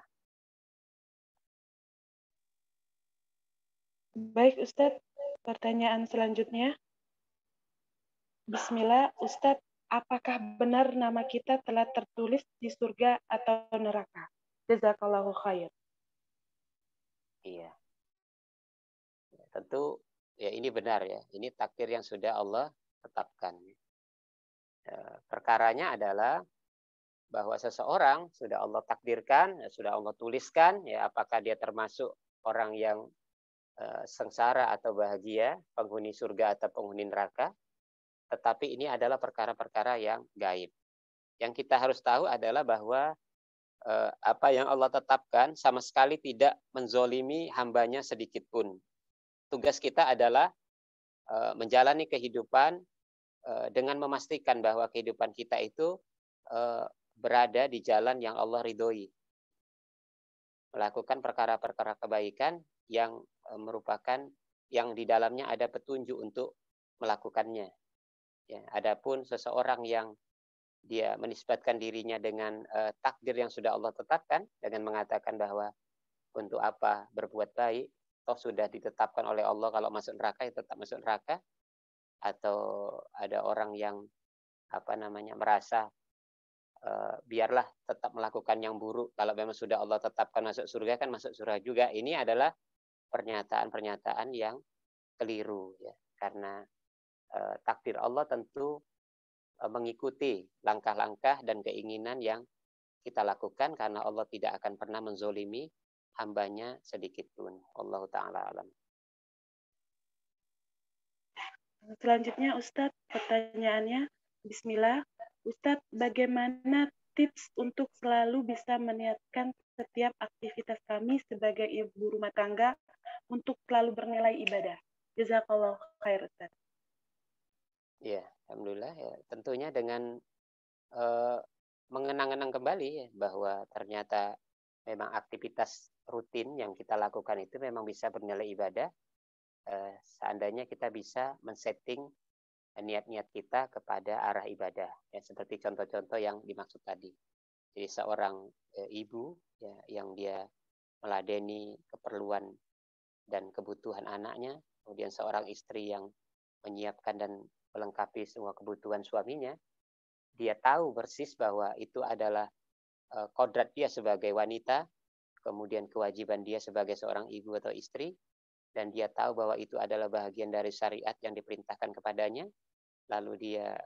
[SPEAKER 2] Baik Ustadz, pertanyaan selanjutnya. Bismillah, Ustadz, apakah benar nama kita telah tertulis di surga atau neraka? Jazakallahu khair. Iya.
[SPEAKER 1] Ya, tentu ya ini benar ya. Ini takdir yang sudah Allah tetapkan. Ya, perkaranya adalah bahwa seseorang sudah Allah takdirkan, ya sudah Allah tuliskan, ya apakah dia termasuk orang yang e, sengsara atau bahagia, penghuni surga atau penghuni neraka, tetapi ini adalah perkara-perkara yang gaib. Yang kita harus tahu adalah bahwa eh, apa yang Allah tetapkan sama sekali tidak menzolimi hambanya sedikit pun. Tugas kita adalah eh, menjalani kehidupan eh, dengan memastikan bahwa kehidupan kita itu berada di jalan yang Allah ridhoi. Melakukan perkara-perkara kebaikan yang merupakan yang di dalamnya ada petunjuk untuk melakukannya. Ya, adapun seseorang yang dia menisbatkan dirinya dengan uh, takdir yang sudah Allah tetapkan dengan mengatakan bahwa untuk apa berbuat baik toh sudah ditetapkan oleh Allah kalau masuk neraka ya tetap masuk neraka atau ada orang yang apa namanya merasa uh, biarlah tetap melakukan yang buruk kalau memang sudah Allah tetapkan masuk surga kan masuk surga juga ini adalah pernyataan-pernyataan yang keliru ya karena Eh, takdir Allah tentu eh, mengikuti langkah-langkah dan keinginan yang kita lakukan karena Allah tidak akan pernah menzolimi hambanya sedikit pun. Allah Ta'ala alam.
[SPEAKER 2] Selanjutnya Ustadz, pertanyaannya, Bismillah. Ustadz, bagaimana tips untuk selalu bisa meniatkan setiap aktivitas kami sebagai ibu rumah tangga untuk selalu bernilai ibadah? Jazakallah khair Ustadz.
[SPEAKER 1] Ya, alhamdulillah ya. Tentunya dengan eh, mengenang-enang kembali ya, bahwa ternyata memang aktivitas rutin yang kita lakukan itu memang bisa bernilai ibadah. Eh, seandainya kita bisa men-setting eh, niat-niat kita kepada arah ibadah, ya seperti contoh-contoh yang dimaksud tadi. Jadi seorang e, ibu ya, yang dia meladeni keperluan dan kebutuhan anaknya, kemudian seorang istri yang menyiapkan dan melengkapi semua kebutuhan suaminya, dia tahu persis bahwa itu adalah eh, kodrat dia sebagai wanita, kemudian kewajiban dia sebagai seorang ibu atau istri, dan dia tahu bahwa itu adalah bagian dari syariat yang diperintahkan kepadanya, lalu dia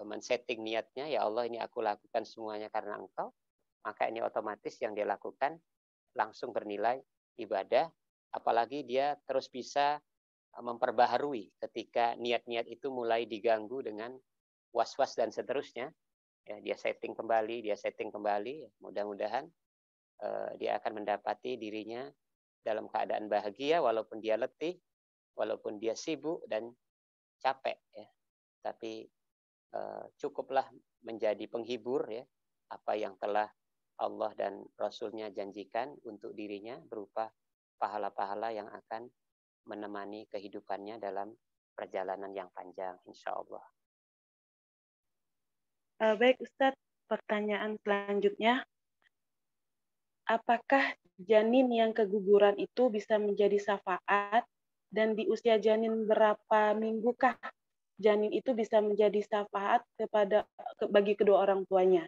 [SPEAKER 1] eh, men-setting niatnya, ya Allah ini aku lakukan semuanya karena engkau, maka ini otomatis yang dia lakukan langsung bernilai ibadah, apalagi dia terus bisa memperbaharui ketika niat-niat itu mulai diganggu dengan was-was dan seterusnya. Ya, dia setting kembali, dia setting kembali. Mudah-mudahan uh, dia akan mendapati dirinya dalam keadaan bahagia walaupun dia letih, walaupun dia sibuk dan capek ya. Tapi uh, cukuplah menjadi penghibur ya apa yang telah Allah dan Rasulnya janjikan untuk dirinya berupa pahala-pahala yang akan menemani kehidupannya dalam perjalanan yang panjang, insya Allah.
[SPEAKER 2] Eh, baik Ustadz, pertanyaan selanjutnya. Apakah janin yang keguguran itu bisa menjadi syafaat dan di usia janin berapa minggukah janin itu bisa menjadi syafaat kepada bagi kedua orang tuanya?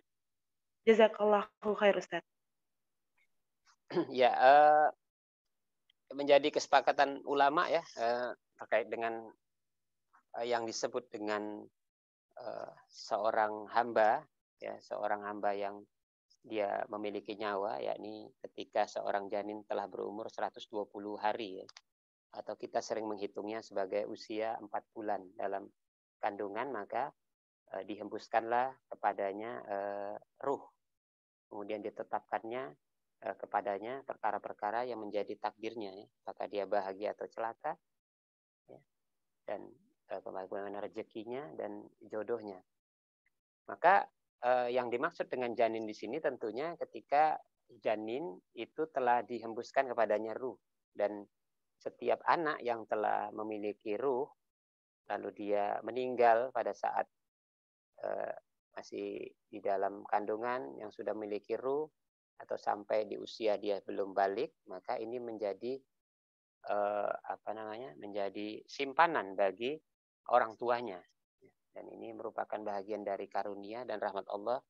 [SPEAKER 2] Jazakallahu khair Ustaz.
[SPEAKER 1] Ya, uh, menjadi kesepakatan ulama ya eh, terkait dengan eh, yang disebut dengan eh, seorang hamba ya seorang hamba yang dia memiliki nyawa yakni ketika seorang janin telah berumur 120 hari ya atau kita sering menghitungnya sebagai usia empat bulan dalam kandungan maka uh, dihembuskanlah kepadanya uh, ruh kemudian ditetapkannya Eh, kepadanya perkara-perkara yang menjadi takdirnya, ya. apakah dia bahagia atau celaka, ya. dan eh, bagaimana rezekinya dan jodohnya. Maka eh, yang dimaksud dengan janin di sini tentunya ketika janin itu telah dihembuskan kepadanya ruh dan setiap anak yang telah memiliki ruh lalu dia meninggal pada saat eh, masih di dalam kandungan yang sudah memiliki ruh atau sampai di usia dia belum balik maka ini menjadi eh, apa namanya menjadi simpanan bagi orang tuanya dan ini merupakan bagian dari karunia dan rahmat Allah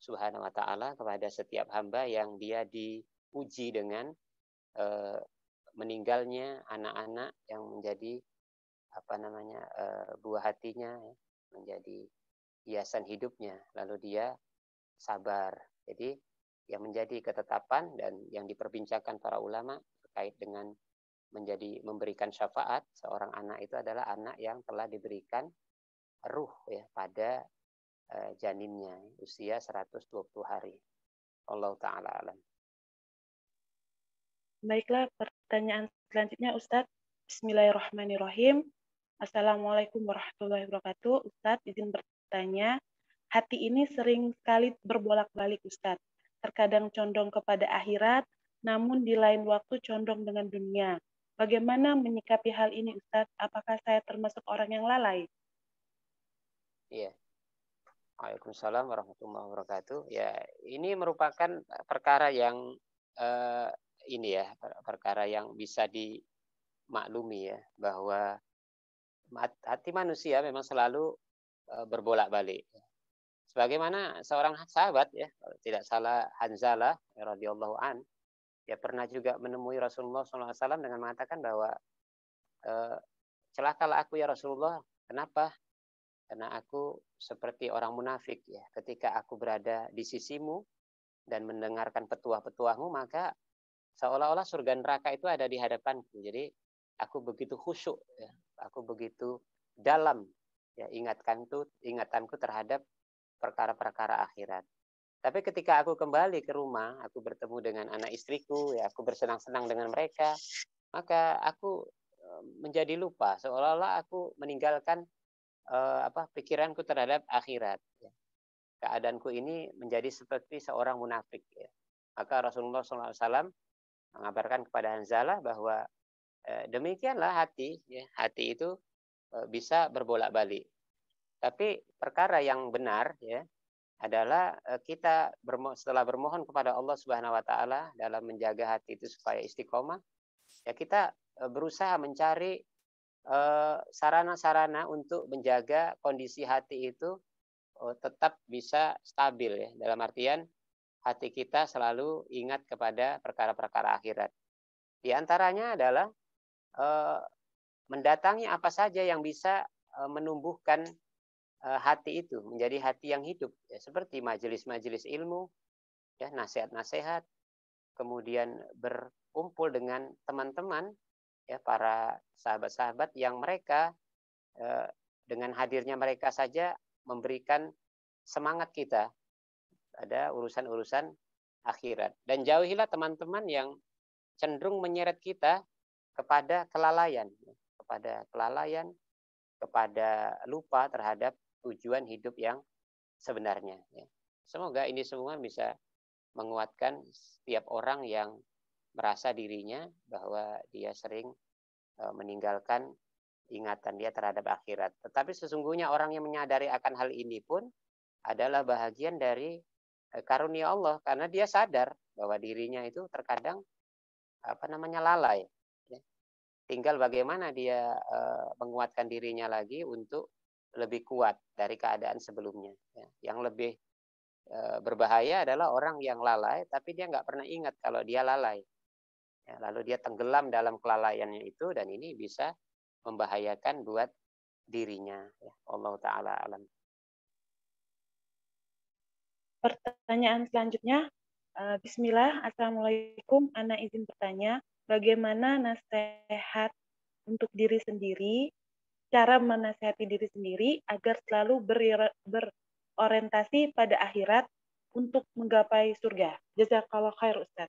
[SPEAKER 1] Subhanahu wa taala kepada setiap hamba yang dia diuji dengan eh, meninggalnya anak-anak yang menjadi apa namanya eh, buah hatinya menjadi hiasan hidupnya lalu dia sabar. Jadi yang menjadi ketetapan dan yang diperbincangkan para ulama terkait dengan menjadi memberikan syafaat seorang anak itu adalah anak yang telah diberikan ruh ya pada uh, janinnya usia 120 hari. Allah
[SPEAKER 2] taala alam. Baiklah, pertanyaan selanjutnya Ustadz. Bismillahirrahmanirrahim. Assalamualaikum warahmatullahi wabarakatuh. Ustadz izin bertanya, hati ini sering sekali berbolak-balik Ustadz terkadang condong kepada akhirat, namun di lain waktu condong dengan dunia. Bagaimana menyikapi hal ini, Ustadz? Apakah saya termasuk orang yang lalai?
[SPEAKER 1] Iya. Waalaikumsalam warahmatullahi wabarakatuh. Ya, ini merupakan perkara yang eh, ini ya, perkara yang bisa dimaklumi ya bahwa hati manusia memang selalu eh, berbolak-balik sebagaimana seorang sahabat ya kalau tidak salah Hanzalah ya, radhiyallahu an ya pernah juga menemui Rasulullah SAW dengan mengatakan bahwa e, celakalah aku ya Rasulullah kenapa karena aku seperti orang munafik ya ketika aku berada di sisimu dan mendengarkan petuah-petuahmu maka seolah-olah surga neraka itu ada di hadapanku jadi aku begitu khusyuk ya aku begitu dalam ya ingatkan tuh ingatanku terhadap perkara-perkara akhirat. Tapi ketika aku kembali ke rumah, aku bertemu dengan anak istriku, ya aku bersenang-senang dengan mereka, maka aku eh, menjadi lupa seolah-olah aku meninggalkan eh, apa pikiranku terhadap akhirat. Ya. Keadaanku ini menjadi seperti seorang munafik. Ya. Maka Rasulullah SAW mengabarkan kepada Hanzalah bahwa eh, demikianlah hati, ya, hati itu eh, bisa berbolak-balik tapi perkara yang benar ya adalah eh, kita bermo setelah bermohon kepada Allah Subhanahu wa taala dalam menjaga hati itu supaya istiqomah, ya kita eh, berusaha mencari eh, sarana-sarana uh, untuk menjaga kondisi hati itu uh, tetap bisa stabil ya dalam artian hati kita selalu ingat kepada perkara-perkara akhirat. Di antaranya adalah uh, mendatangi apa saja yang bisa menumbuhkan Eh, hati itu menjadi hati yang hidup ya, seperti majelis-majelis ilmu ya nasihat-nasihat kemudian berkumpul dengan teman-teman ya para sahabat-sahabat yang mereka eh, dengan hadirnya mereka saja memberikan semangat kita ada urusan-urusan akhirat dan jauhilah teman-teman yang cenderung menyeret kita kepada kelalaian ya, kepada kelalaian kepada lupa terhadap tujuan hidup yang sebenarnya. Ya. Semoga ini semua bisa menguatkan setiap orang yang merasa dirinya bahwa dia sering e, meninggalkan ingatan dia terhadap akhirat. Tetapi sesungguhnya orang yang menyadari akan hal ini pun adalah bahagian dari e, karunia Allah karena dia sadar bahwa dirinya itu terkadang apa namanya lalai. Ya. Tinggal bagaimana dia e, menguatkan dirinya lagi untuk lebih kuat dari keadaan sebelumnya. Ya. Yang lebih eh, berbahaya adalah orang yang lalai, tapi dia nggak pernah ingat kalau dia lalai. Ya. Lalu dia tenggelam dalam kelalaiannya itu, dan ini bisa membahayakan buat dirinya. Ya. Allah Ta'ala alam.
[SPEAKER 2] Pertanyaan selanjutnya, eh, Bismillah, Assalamualaikum, Ana izin bertanya, bagaimana nasihat untuk diri sendiri cara menasihati diri sendiri agar selalu berorientasi pada akhirat untuk menggapai surga. Jazakallah khair Ustaz.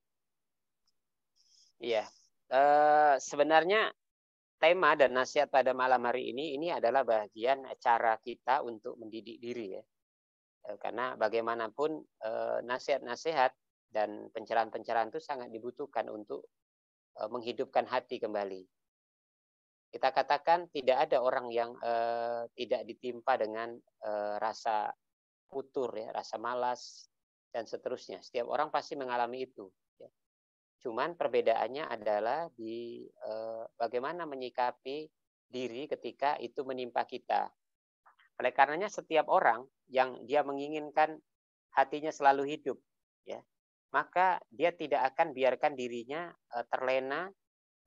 [SPEAKER 1] Iya. Uh, sebenarnya tema dan nasihat pada malam hari ini ini adalah bagian cara kita untuk mendidik diri ya. Eh, karena bagaimanapun eh, nasihat-nasihat dan pencerahan-pencerahan itu sangat dibutuhkan untuk menghidupkan hati kembali kita katakan tidak ada orang yang uh, tidak ditimpa dengan uh, rasa putur ya rasa malas dan seterusnya setiap orang pasti mengalami itu ya. cuman perbedaannya adalah di uh, bagaimana menyikapi diri ketika itu menimpa kita oleh karenanya setiap orang yang dia menginginkan hatinya selalu hidup ya maka dia tidak akan biarkan dirinya uh, terlena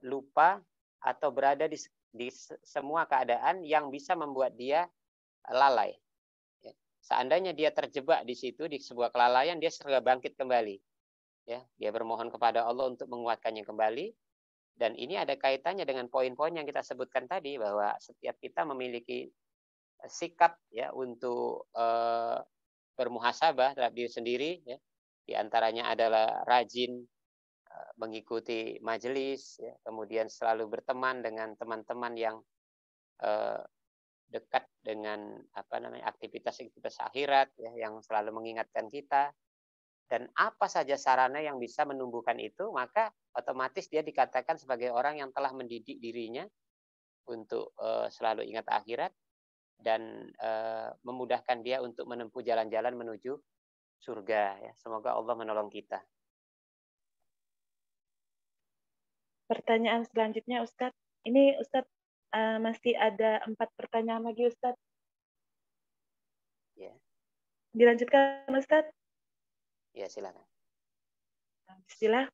[SPEAKER 1] lupa atau berada di, di semua keadaan yang bisa membuat dia lalai. Ya, seandainya dia terjebak di situ di sebuah kelalaian, dia segera bangkit kembali. Ya, dia bermohon kepada Allah untuk menguatkannya kembali. Dan ini ada kaitannya dengan poin-poin yang kita sebutkan tadi bahwa setiap kita memiliki sikap ya untuk e, bermuhasabah terhadap diri sendiri. Ya. Di antaranya adalah rajin mengikuti majelis, ya, kemudian selalu berteman dengan teman-teman yang eh, dekat dengan apa namanya aktivitas-aktivitas akhirat ya, yang selalu mengingatkan kita dan apa saja sarana yang bisa menumbuhkan itu maka otomatis dia dikatakan sebagai orang yang telah mendidik dirinya untuk eh, selalu ingat akhirat dan eh, memudahkan dia untuk menempuh jalan-jalan menuju surga ya semoga Allah menolong kita
[SPEAKER 2] pertanyaan selanjutnya Ustadz. Ini Ustadz uh, masih ada empat pertanyaan lagi Ustadz. Ya. Dilanjutkan Ustadz? Ya silakan. Bismillah.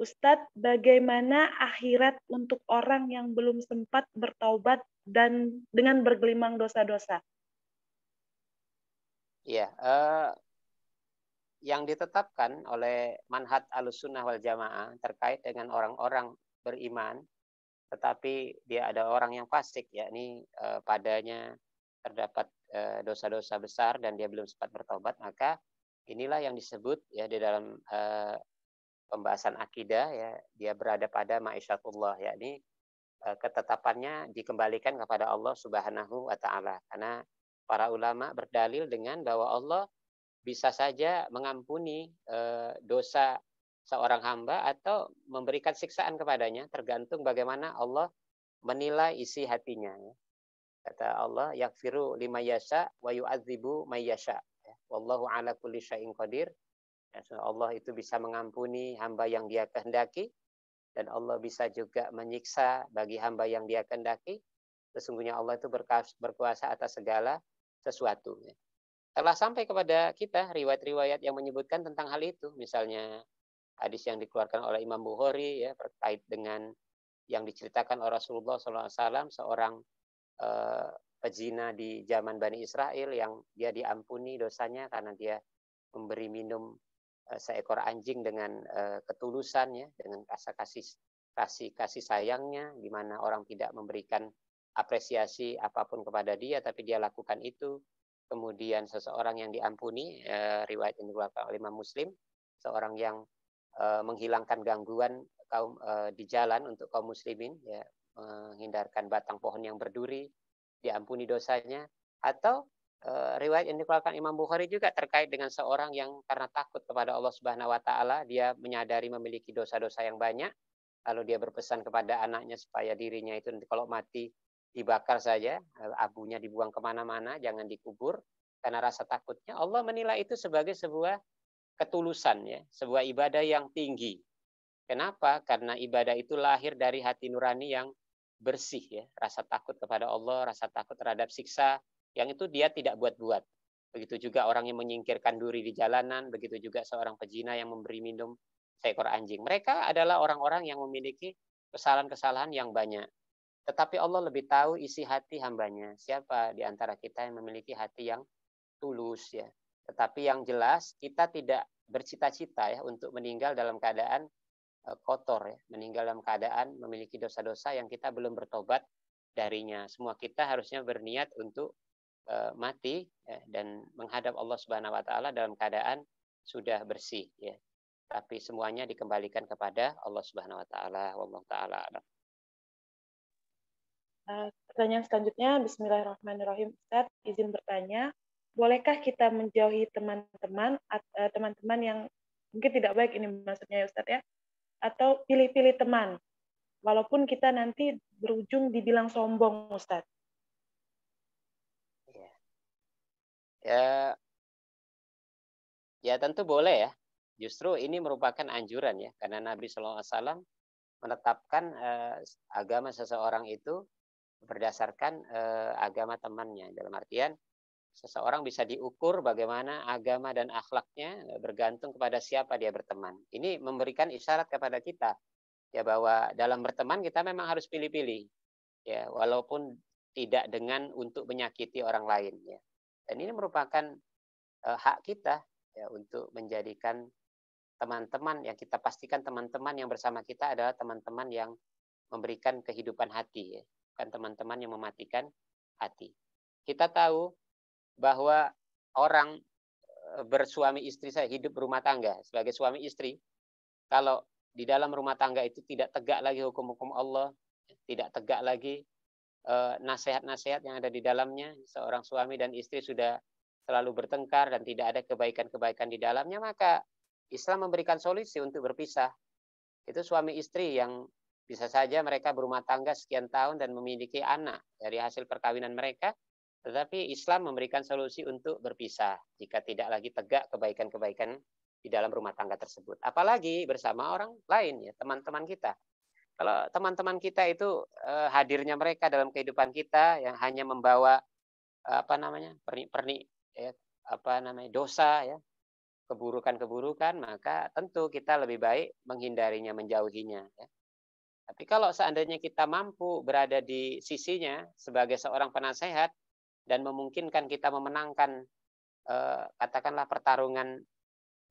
[SPEAKER 2] Ustadz, bagaimana akhirat untuk orang yang belum sempat bertaubat dan dengan bergelimang dosa-dosa?
[SPEAKER 1] Ya, uh, yang ditetapkan oleh manhat al-sunnah wal jamaah terkait dengan orang-orang beriman tetapi dia ada orang yang fasik yakni eh, padanya terdapat eh, dosa-dosa besar dan dia belum sempat bertobat maka inilah yang disebut ya di dalam eh, pembahasan akidah ya dia berada pada ma'isyatullah yakni eh, ketetapannya dikembalikan kepada Allah Subhanahu wa taala karena para ulama berdalil dengan bahwa Allah bisa saja mengampuni eh, dosa seorang hamba atau memberikan siksaan kepadanya tergantung bagaimana Allah menilai isi hatinya ya. kata Allah yakfiru lima yasha wa yu'adzibu may yasha ya. wallahu ala kulli syai'in qadir ya, Allah itu bisa mengampuni hamba yang dia kehendaki dan Allah bisa juga menyiksa bagi hamba yang dia kehendaki sesungguhnya Allah itu berkuasa atas segala sesuatu ya telah sampai kepada kita riwayat-riwayat yang menyebutkan tentang hal itu. Misalnya hadis yang dikeluarkan oleh Imam Bukhari ya terkait dengan yang diceritakan oleh Rasulullah SAW seorang eh, pezina di zaman Bani Israel yang dia diampuni dosanya karena dia memberi minum eh, seekor anjing dengan eh, ketulusan ya dengan rasa kasih kasih kasih sayangnya di mana orang tidak memberikan apresiasi apapun kepada dia tapi dia lakukan itu kemudian seseorang yang diampuni eh, riwayat yang dikeluarkan oleh Imam Muslim seorang yang eh, menghilangkan gangguan kaum eh, di jalan untuk kaum muslimin ya menghindarkan batang pohon yang berduri diampuni dosanya atau eh, riwayat yang dikeluarkan Imam Bukhari juga terkait dengan seorang yang karena takut kepada Allah Subhanahu wa taala dia menyadari memiliki dosa-dosa yang banyak lalu dia berpesan kepada anaknya supaya dirinya itu nanti kalau mati dibakar saja, eh, abunya dibuang kemana-mana, jangan dikubur. Karena rasa takutnya Allah menilai itu sebagai sebuah ketulusan ya, sebuah ibadah yang tinggi. Kenapa? Karena ibadah itu lahir dari hati nurani yang bersih ya, rasa takut kepada Allah, rasa takut terhadap siksa yang itu dia tidak buat-buat. Begitu juga orang yang menyingkirkan duri di jalanan, begitu juga seorang pejina yang memberi minum seekor anjing. Mereka adalah orang-orang yang memiliki kesalahan-kesalahan yang banyak. Tetapi Allah lebih tahu isi hati hambanya. Siapa di antara kita yang memiliki hati yang tulus ya. Tetapi yang jelas kita tidak bercita-cita ya untuk meninggal dalam keadaan eh, kotor ya, meninggal dalam keadaan memiliki dosa-dosa yang kita belum bertobat darinya. Semua kita harusnya berniat untuk eh, mati ya, dan menghadap Allah Subhanahu wa taala dalam keadaan sudah bersih ya. Tapi semuanya dikembalikan kepada Allah Subhanahu wa taala. Wallahu taala
[SPEAKER 2] Eh, pertanyaan selanjutnya, Bismillahirrahmanirrahim. Ustaz, izin bertanya, bolehkah kita menjauhi teman-teman eh, teman-teman yang mungkin tidak baik ini maksudnya ya Ustaz ya atau pilih-pilih teman walaupun kita nanti berujung dibilang sombong Ustaz ya
[SPEAKER 1] ya, ya tentu boleh ya justru ini merupakan anjuran ya karena Nabi Shallallahu Alaihi Wasallam menetapkan eh, agama seseorang itu berdasarkan uh, agama temannya. Dalam artian seseorang bisa diukur bagaimana agama dan akhlaknya bergantung kepada siapa dia berteman. Ini memberikan isyarat kepada kita ya bahwa dalam berteman kita memang harus pilih-pilih ya walaupun tidak dengan untuk menyakiti orang lain ya. Dan ini merupakan uh, hak kita ya untuk menjadikan teman-teman yang kita pastikan teman-teman yang bersama kita adalah teman-teman yang memberikan kehidupan hati ya menyelamatkan teman-teman yang mematikan hati. Kita tahu bahwa orang eh, bersuami istri saya hidup berumah tangga sebagai suami istri kalau di dalam rumah tangga itu tidak tegak lagi hukum-hukum Allah tidak tegak lagi eh, nasihat-nasihat yang ada di dalamnya seorang suami dan istri sudah selalu bertengkar dan tidak ada kebaikan-kebaikan di dalamnya maka Islam memberikan solusi untuk berpisah itu suami istri yang bisa saja mereka berumah tangga sekian tahun dan memiliki anak dari hasil perkawinan mereka, tetapi Islam memberikan solusi untuk berpisah jika tidak lagi tegak kebaikan-kebaikan di dalam rumah tangga tersebut. Apalagi bersama orang lain ya, teman-teman kita. Kalau teman-teman kita itu eh, hadirnya mereka dalam kehidupan kita yang hanya membawa eh, apa namanya? pernik-pernik ya, apa namanya? dosa ya, keburukan-keburukan, maka tentu kita lebih baik menghindarinya, menjauhinya. Ya. Tapi kalau seandainya kita mampu berada di sisinya sebagai seorang penasehat dan memungkinkan kita memenangkan eh, katakanlah pertarungan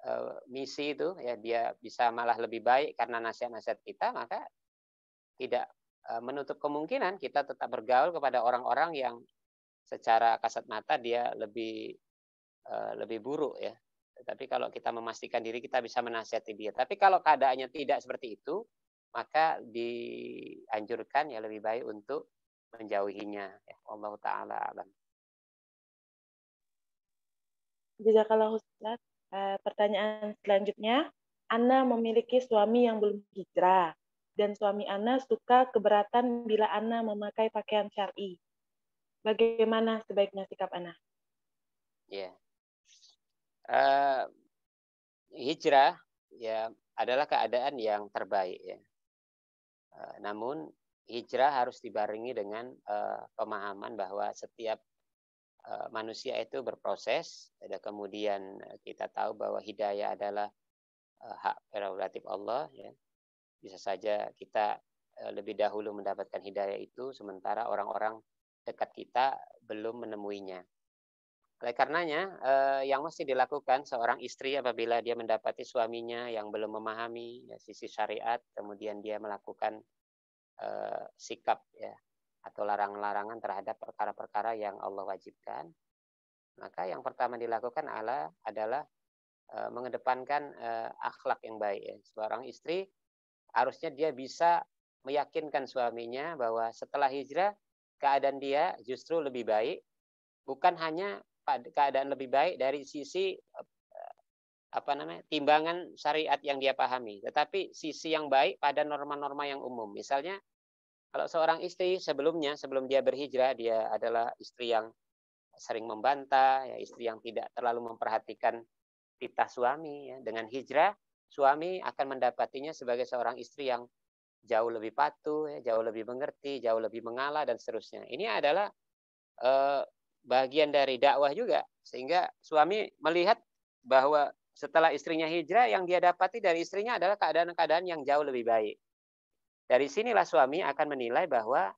[SPEAKER 1] eh, misi itu ya dia bisa malah lebih baik karena nasihat-nasihat kita maka tidak eh, menutup kemungkinan kita tetap bergaul kepada orang-orang yang secara kasat mata dia lebih eh, lebih buruk ya. Tapi kalau kita memastikan diri kita bisa menasihati dia. Tapi kalau keadaannya tidak seperti itu, maka dianjurkan ya lebih baik untuk menjauhinya. Ya, Allah Ta'ala alam.
[SPEAKER 2] Jazakallah Ustaz. Eh, pertanyaan selanjutnya, Ana memiliki suami yang belum hijrah dan suami Ana suka keberatan bila Ana memakai pakaian syar'i. Bagaimana sebaiknya sikap Ana?
[SPEAKER 1] Ya, yeah. uh, hijrah ya adalah keadaan yang terbaik ya Eh, namun hijrah harus dibarengi dengan uh, pemahaman bahwa setiap uh, manusia itu berproses. Ada kemudian kita tahu bahwa hidayah adalah uh, hak prerogatif Allah. Ya. Bisa saja kita uh, lebih dahulu mendapatkan hidayah itu, sementara orang-orang dekat kita belum menemuinya. Oleh karenanya, eh, yang mesti dilakukan seorang istri apabila dia mendapati suaminya yang belum memahami ya, sisi syariat, kemudian dia melakukan eh, sikap ya atau larangan-larangan terhadap perkara-perkara yang Allah wajibkan, maka yang pertama dilakukan adalah, adalah eh, mengedepankan eh, akhlak yang baik. Ya. Seorang istri harusnya dia bisa meyakinkan suaminya bahwa setelah hijrah keadaan dia justru lebih baik bukan hanya keadaan lebih baik dari sisi eh, apa namanya timbangan syariat yang dia pahami tetapi sisi yang baik pada norma-norma yang umum misalnya kalau seorang istri sebelumnya sebelum dia berhijrah dia adalah istri yang sering membantah ya istri yang tidak terlalu memperhatikan titah suami ya. dengan hijrah suami akan mendapatinya sebagai seorang istri yang jauh lebih patuh ya, jauh lebih mengerti jauh lebih mengalah dan seterusnya ini adalah eh, bagian dari dakwah juga sehingga suami melihat bahwa setelah istrinya hijrah yang dia dapati dari istrinya adalah keadaan-keadaan yang jauh lebih baik. Dari sinilah suami akan menilai bahwa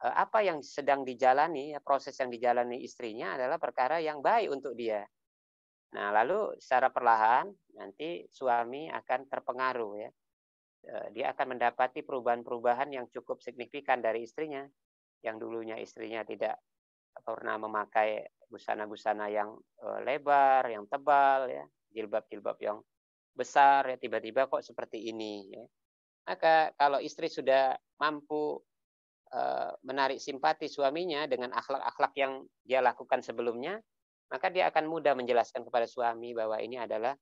[SPEAKER 1] e, apa yang sedang dijalani, proses yang dijalani istrinya adalah perkara yang baik untuk dia. Nah, lalu secara perlahan nanti suami akan terpengaruh ya. E, dia akan mendapati perubahan-perubahan yang cukup signifikan dari istrinya. Yang dulunya istrinya tidak pernah memakai busana-busana yang eh, lebar, yang tebal, ya jilbab-jilbab yang besar, ya tiba-tiba kok seperti ini. Ya. Maka kalau istri sudah mampu eh, menarik simpati suaminya dengan akhlak-akhlak yang dia lakukan sebelumnya, maka dia akan mudah menjelaskan kepada suami bahwa ini adalah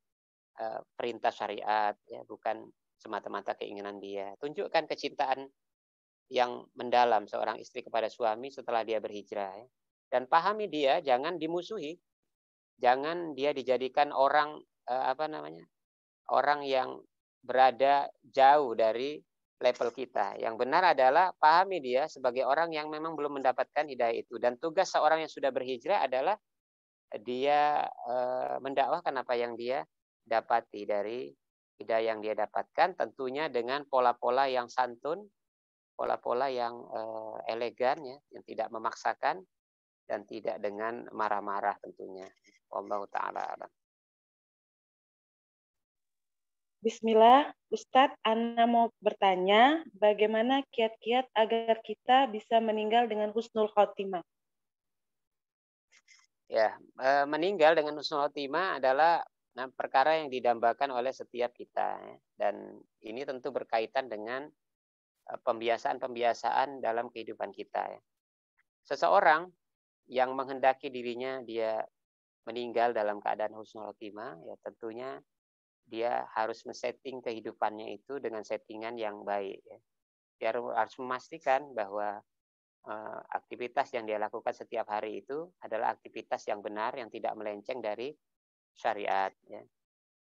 [SPEAKER 1] eh, perintah syariat, ya, bukan semata-mata keinginan dia. Tunjukkan kecintaan yang mendalam seorang istri kepada suami setelah dia berhijrah. Dan pahami dia, jangan dimusuhi. Jangan dia dijadikan orang eh, apa namanya? orang yang berada jauh dari level kita. Yang benar adalah pahami dia sebagai orang yang memang belum mendapatkan hidayah itu dan tugas seorang yang sudah berhijrah adalah dia eh, mendakwahkan apa yang dia dapati dari hidayah yang dia dapatkan tentunya dengan pola-pola yang santun pola-pola yang uh, eh, elegan ya, yang tidak memaksakan dan tidak dengan marah-marah tentunya. Allah taala alam.
[SPEAKER 2] Bismillah, Ustadz, Anna mau bertanya, bagaimana kiat-kiat agar kita bisa meninggal dengan husnul khotimah?
[SPEAKER 1] Ya, eh, meninggal dengan husnul khotimah adalah nah, perkara yang didambakan oleh setiap kita. Ya. Dan ini tentu berkaitan dengan pembiasaan-pembiasaan dalam kehidupan kita. Ya. Seseorang yang menghendaki dirinya dia meninggal dalam keadaan husnul khotimah, ya tentunya dia harus men-setting kehidupannya itu dengan settingan yang baik. Ya. Dia harus memastikan bahwa uh, aktivitas yang dia lakukan setiap hari itu adalah aktivitas yang benar, yang tidak melenceng dari syariat. Ya.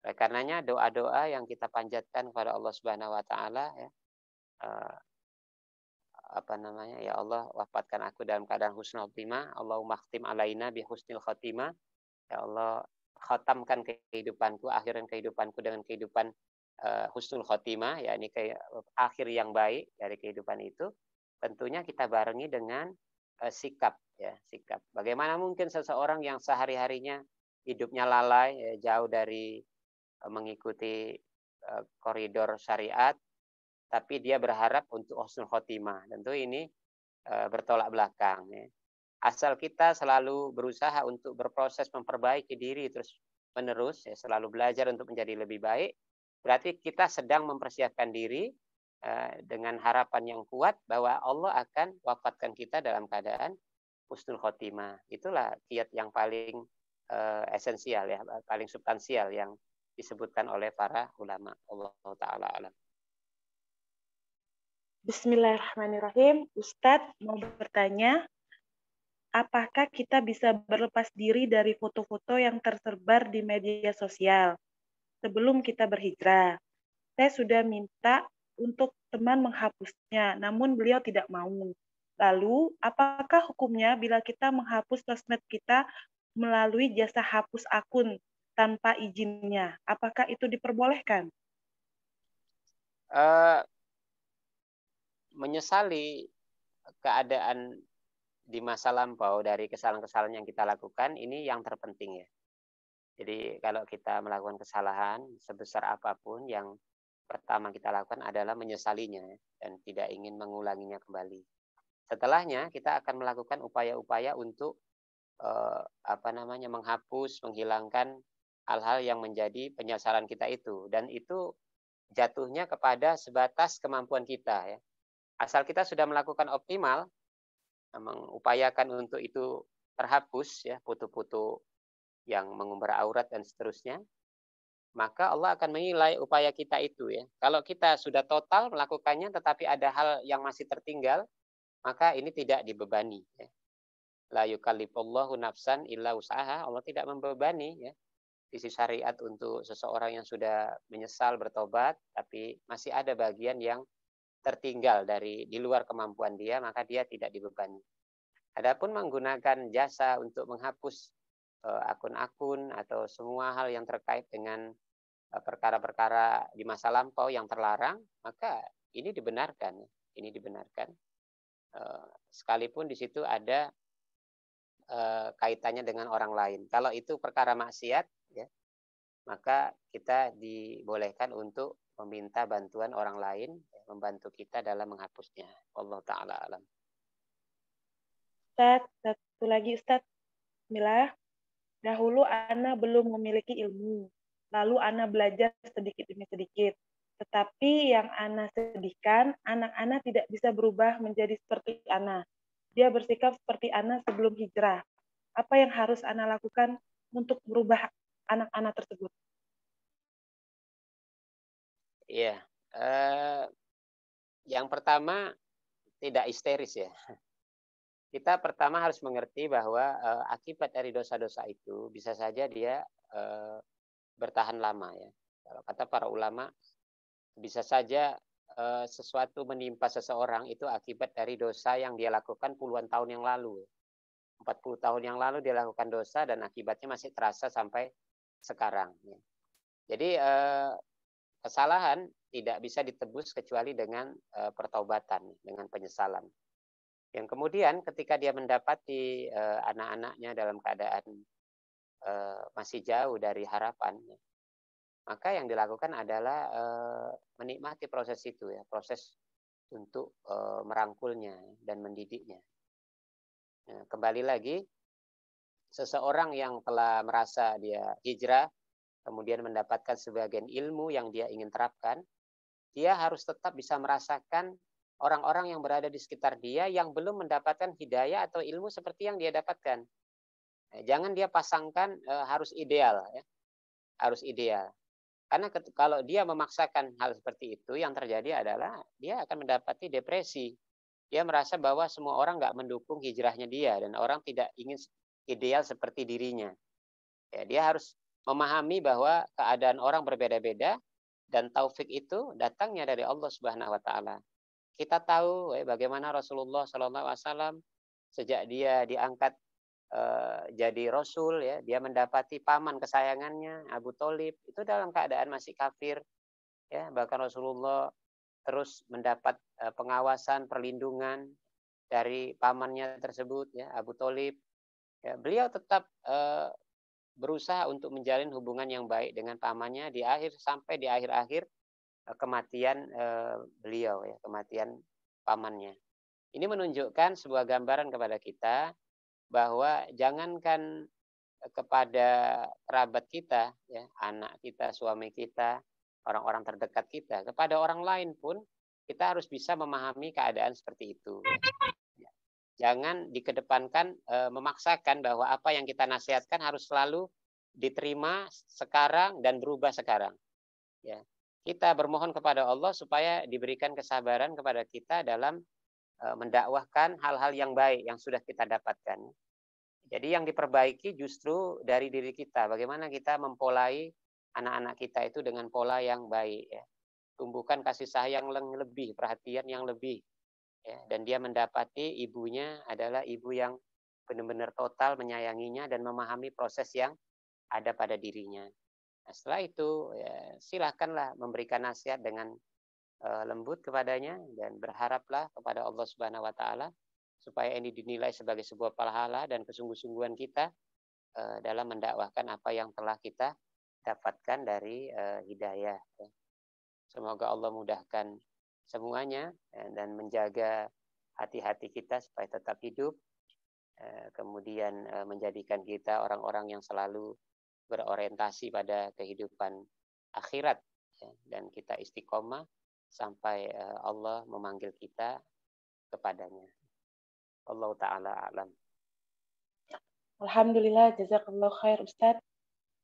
[SPEAKER 1] karenanya doa-doa yang kita panjatkan kepada Allah Subhanahu Wa Taala ya, uh, apa namanya ya Allah wafatkan aku dalam keadaan husnul khotimah Allahumma makhtim alaina bi husnul khotimah ya Allah khatamkan kehidupanku akhiran kehidupanku dengan kehidupan uh, husnul khotimah ya ini kayak akhir yang baik dari kehidupan itu tentunya kita barengi dengan uh, sikap ya sikap bagaimana mungkin seseorang yang sehari harinya hidupnya lalai ya, jauh dari uh, mengikuti koridor syariat tapi dia berharap untuk husnul khotimah. Tentu ini e, bertolak belakang. Ya. Asal kita selalu berusaha untuk berproses memperbaiki diri terus menerus, ya, selalu belajar untuk menjadi lebih baik, berarti kita sedang mempersiapkan diri e, dengan harapan yang kuat bahwa Allah akan wafatkan kita dalam keadaan husnul khotimah. Itulah kiat yang paling e, esensial ya, paling substansial yang disebutkan oleh para ulama. Allah
[SPEAKER 2] Taala alam. Bismillahirrahmanirrahim. Ustadz mau bertanya, apakah kita bisa berlepas diri dari foto-foto yang tersebar di media sosial sebelum kita berhijrah? Saya sudah minta untuk teman menghapusnya, namun beliau tidak mau. Lalu, apakah hukumnya bila kita menghapus sosmed kita melalui jasa hapus akun tanpa izinnya? Apakah itu diperbolehkan?
[SPEAKER 1] Uh, menyesali keadaan di masa lampau dari kesalahan-kesalahan yang kita lakukan ini yang terpenting ya. Jadi kalau kita melakukan kesalahan sebesar apapun yang pertama kita lakukan adalah menyesalinya dan tidak ingin mengulanginya kembali. Setelahnya kita akan melakukan upaya-upaya untuk eh, apa namanya menghapus, menghilangkan hal-hal yang menjadi penyesalan kita itu dan itu jatuhnya kepada sebatas kemampuan kita ya. Asal kita sudah melakukan optimal, mengupayakan untuk itu terhapus ya putu-putu yang mengumbar aurat dan seterusnya, maka Allah akan menilai upaya kita itu ya. Kalau kita sudah total melakukannya tetapi ada hal yang masih tertinggal, maka ini tidak dibebani ya. La yukallifullahu nafsan illa usaha. Allah tidak membebani ya sisi syariat untuk seseorang yang sudah menyesal bertobat tapi masih ada bagian yang tertinggal dari di luar kemampuan dia, maka dia tidak dibebani. Adapun menggunakan jasa untuk menghapus eh, akun-akun atau semua hal yang terkait dengan eh, perkara-perkara di masa lampau yang terlarang, maka ini dibenarkan. Ini dibenarkan. Eh, sekalipun di situ ada kaitannya dengan orang lain. Kalau itu perkara maksiat, ya, maka kita dibolehkan untuk meminta bantuan orang lain membantu kita dalam menghapusnya. Allah taala alam.
[SPEAKER 2] Ustaz, satu lagi Ustaz. Bismillah. Dahulu Ana belum memiliki ilmu. Lalu Ana belajar sedikit demi sedikit. Tetapi yang Ana sedihkan, anak anak tidak bisa berubah menjadi seperti Ana. Dia bersikap seperti Ana sebelum hijrah. Apa yang harus Ana lakukan untuk merubah anak-anak tersebut?
[SPEAKER 1] Iya, yeah. uh, yang pertama tidak histeris ya. Kita pertama harus mengerti bahwa e, akibat dari dosa-dosa itu bisa saja dia e, bertahan lama ya. Kalau kata para ulama bisa saja e, sesuatu menimpa seseorang itu akibat dari dosa yang dia lakukan puluhan tahun yang lalu. 40 tahun yang lalu dia lakukan dosa dan akibatnya masih terasa sampai sekarang. Ya. Jadi Kesalahan tidak bisa ditebus kecuali dengan e, pertobatan, dengan penyesalan. Yang kemudian ketika dia mendapati e, anak-anaknya dalam keadaan e, masih jauh dari harapan, maka yang dilakukan adalah e, menikmati proses itu ya, proses untuk e, merangkulnya dan mendidiknya. Nah, kembali lagi, seseorang yang telah merasa dia hijrah kemudian mendapatkan sebagian ilmu yang dia ingin terapkan, dia harus tetap bisa merasakan orang-orang yang berada di sekitar dia yang belum mendapatkan hidayah atau ilmu seperti yang dia dapatkan. Eh, jangan dia pasangkan e, harus ideal, ya. harus ideal. Karena kalau dia memaksakan hal seperti itu, yang terjadi adalah dia akan mendapati depresi. Dia merasa bahwa semua orang nggak mendukung hijrahnya dia dan orang tidak ingin ideal seperti dirinya. Ya, dia harus memahami bahwa keadaan orang berbeda-beda dan taufik itu datangnya dari Allah Subhanahu wa taala. Kita tahu eh, bagaimana Rasulullah sallallahu alaihi wasallam sejak dia diangkat eh, jadi rasul ya, dia mendapati paman kesayangannya Abu Thalib itu dalam keadaan masih kafir ya, bahkan Rasulullah terus mendapat eh, pengawasan perlindungan dari pamannya tersebut ya Abu Thalib. Ya, beliau tetap eh, berusaha untuk menjalin hubungan yang baik dengan pamannya di akhir sampai di akhir-akhir eh, kematian eh, beliau ya, kematian pamannya. Ini menunjukkan sebuah gambaran kepada kita bahwa jangankan kepada kerabat kita, ya, anak kita, suami kita, orang-orang terdekat kita, kepada orang lain pun kita harus bisa memahami keadaan seperti itu jangan dikedepankan e, memaksakan bahwa apa yang kita nasihatkan harus selalu diterima sekarang dan berubah sekarang. Ya. Kita bermohon kepada Allah supaya diberikan kesabaran kepada kita dalam e, mendakwahkan hal-hal yang baik yang sudah kita dapatkan. Jadi yang diperbaiki justru dari diri kita. Bagaimana kita mempolai anak-anak kita itu dengan pola yang baik ya. Tumbuhkan kasih sayang yang lebih, perhatian yang lebih, ya, dan dia mendapati ibunya adalah ibu yang benar-benar total menyayanginya dan memahami proses yang ada pada dirinya. Nah, setelah itu ya, silahkanlah memberikan nasihat dengan uh, lembut kepadanya dan berharaplah kepada Allah Subhanahu Wa Taala supaya ini dinilai sebagai sebuah pahala dan kesungguh-sungguhan kita uh, dalam mendakwahkan apa yang telah kita dapatkan dari uh, hidayah. Ya. Semoga Allah mudahkan semuanya eh, dan menjaga hati-hati kita supaya tetap hidup eh, kemudian eh, menjadikan kita orang-orang yang selalu berorientasi pada kehidupan akhirat ya, dan kita istiqomah sampai Allah memanggil kita kepadanya. Allah taala alam.
[SPEAKER 2] Alhamdulillah jazakallah khair Ustaz.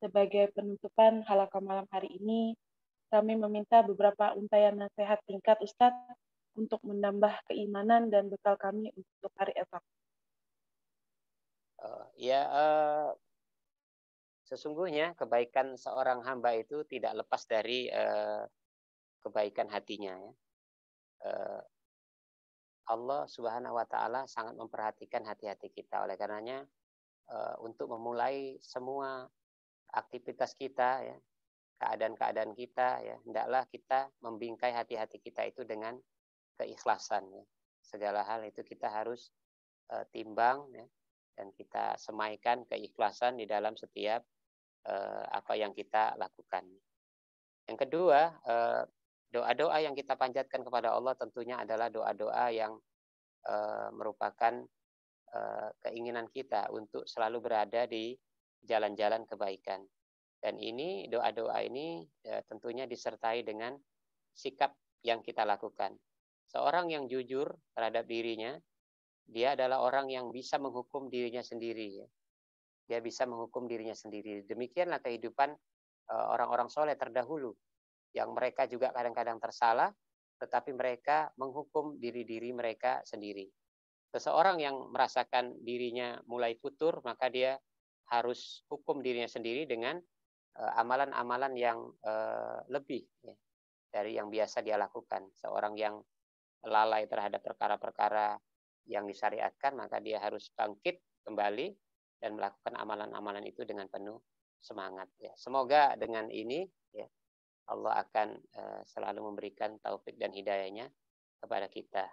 [SPEAKER 2] Sebagai penutupan halakah malam hari ini, kami meminta beberapa untayan nasihat tingkat Ustadz untuk menambah keimanan dan bekal kami untuk hari esok.
[SPEAKER 1] Uh, ya, uh, sesungguhnya kebaikan seorang hamba itu tidak lepas dari uh, kebaikan hatinya. Ya. Uh, Allah Subhanahu wa Ta'ala sangat memperhatikan hati-hati kita. Oleh karenanya, uh, untuk memulai semua aktivitas kita, ya, keadaan-keadaan kita ya hendaklah kita membingkai hati-hati kita itu dengan keikhlasan ya. segala hal itu kita harus e, timbang ya, dan kita semaikan keikhlasan di dalam setiap e, apa yang kita lakukan yang kedua eh, doa-doa yang kita panjatkan kepada Allah tentunya adalah doa-doa yang e, merupakan e, keinginan kita untuk selalu berada di jalan-jalan kebaikan dan ini doa-doa ini ya, tentunya disertai dengan sikap yang kita lakukan. Seorang yang jujur terhadap dirinya, dia adalah orang yang bisa menghukum dirinya sendiri. Ya. Dia bisa menghukum dirinya sendiri. Demikianlah kehidupan e, orang-orang soleh terdahulu, yang mereka juga kadang-kadang tersalah, tetapi mereka menghukum diri-diri mereka sendiri. Seseorang yang merasakan dirinya mulai futur, maka dia harus hukum dirinya sendiri dengan Eh, amalan-amalan yang eh, lebih ya, dari yang biasa dia lakukan. Seorang yang lalai terhadap perkara-perkara yang disyariatkan, maka dia harus bangkit kembali dan melakukan amalan-amalan itu dengan penuh semangat. Ya. Semoga dengan ini ya, Allah akan eh, selalu memberikan taufik dan hidayahnya kepada kita.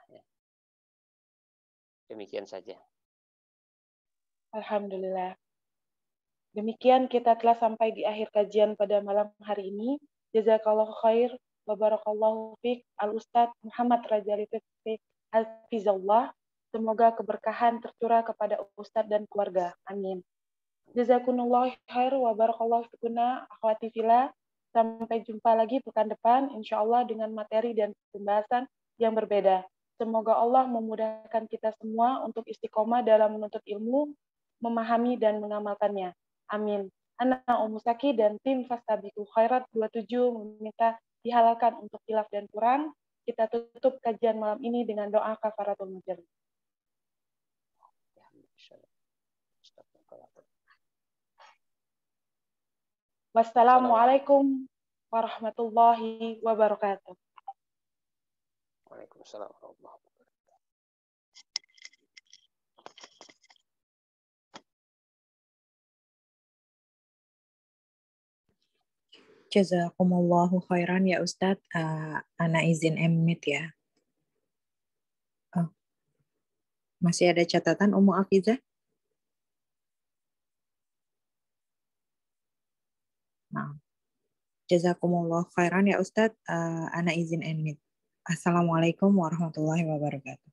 [SPEAKER 2] Demikian saja. Alhamdulillah. Demikian kita telah sampai di akhir kajian pada malam hari ini. Jazakallah khair wa barakallahu fiq al ustadz Muhammad Raja al Fizallah. Semoga keberkahan tercurah kepada ustadz dan keluarga. Amin. Jazakumullah khair wa barakallahu fikuna akhwati fila. Sampai jumpa lagi pekan depan insya Allah dengan materi dan pembahasan yang berbeda. Semoga Allah memudahkan kita semua untuk istiqomah dalam menuntut ilmu, memahami dan mengamalkannya. Amin. Ana Ummu Saki dan tim Fastabiku Khairat 27 meminta dihalalkan untuk hilaf dan kurang. Kita tutup kajian malam ini dengan doa kafaratul majelis. Wassalamualaikum warahmatullahi wabarakatuh. Waalaikumsalam warahmatullahi wabarakatuh. Jazakumullahu khairan ya Ustadz. Uh, Ana izin emit ya. Oh. Masih ada catatan Umu Afizah? Nah. Jazakumullah khairan ya Ustadz. Uh, Ana izin emit. Assalamualaikum warahmatullahi wabarakatuh.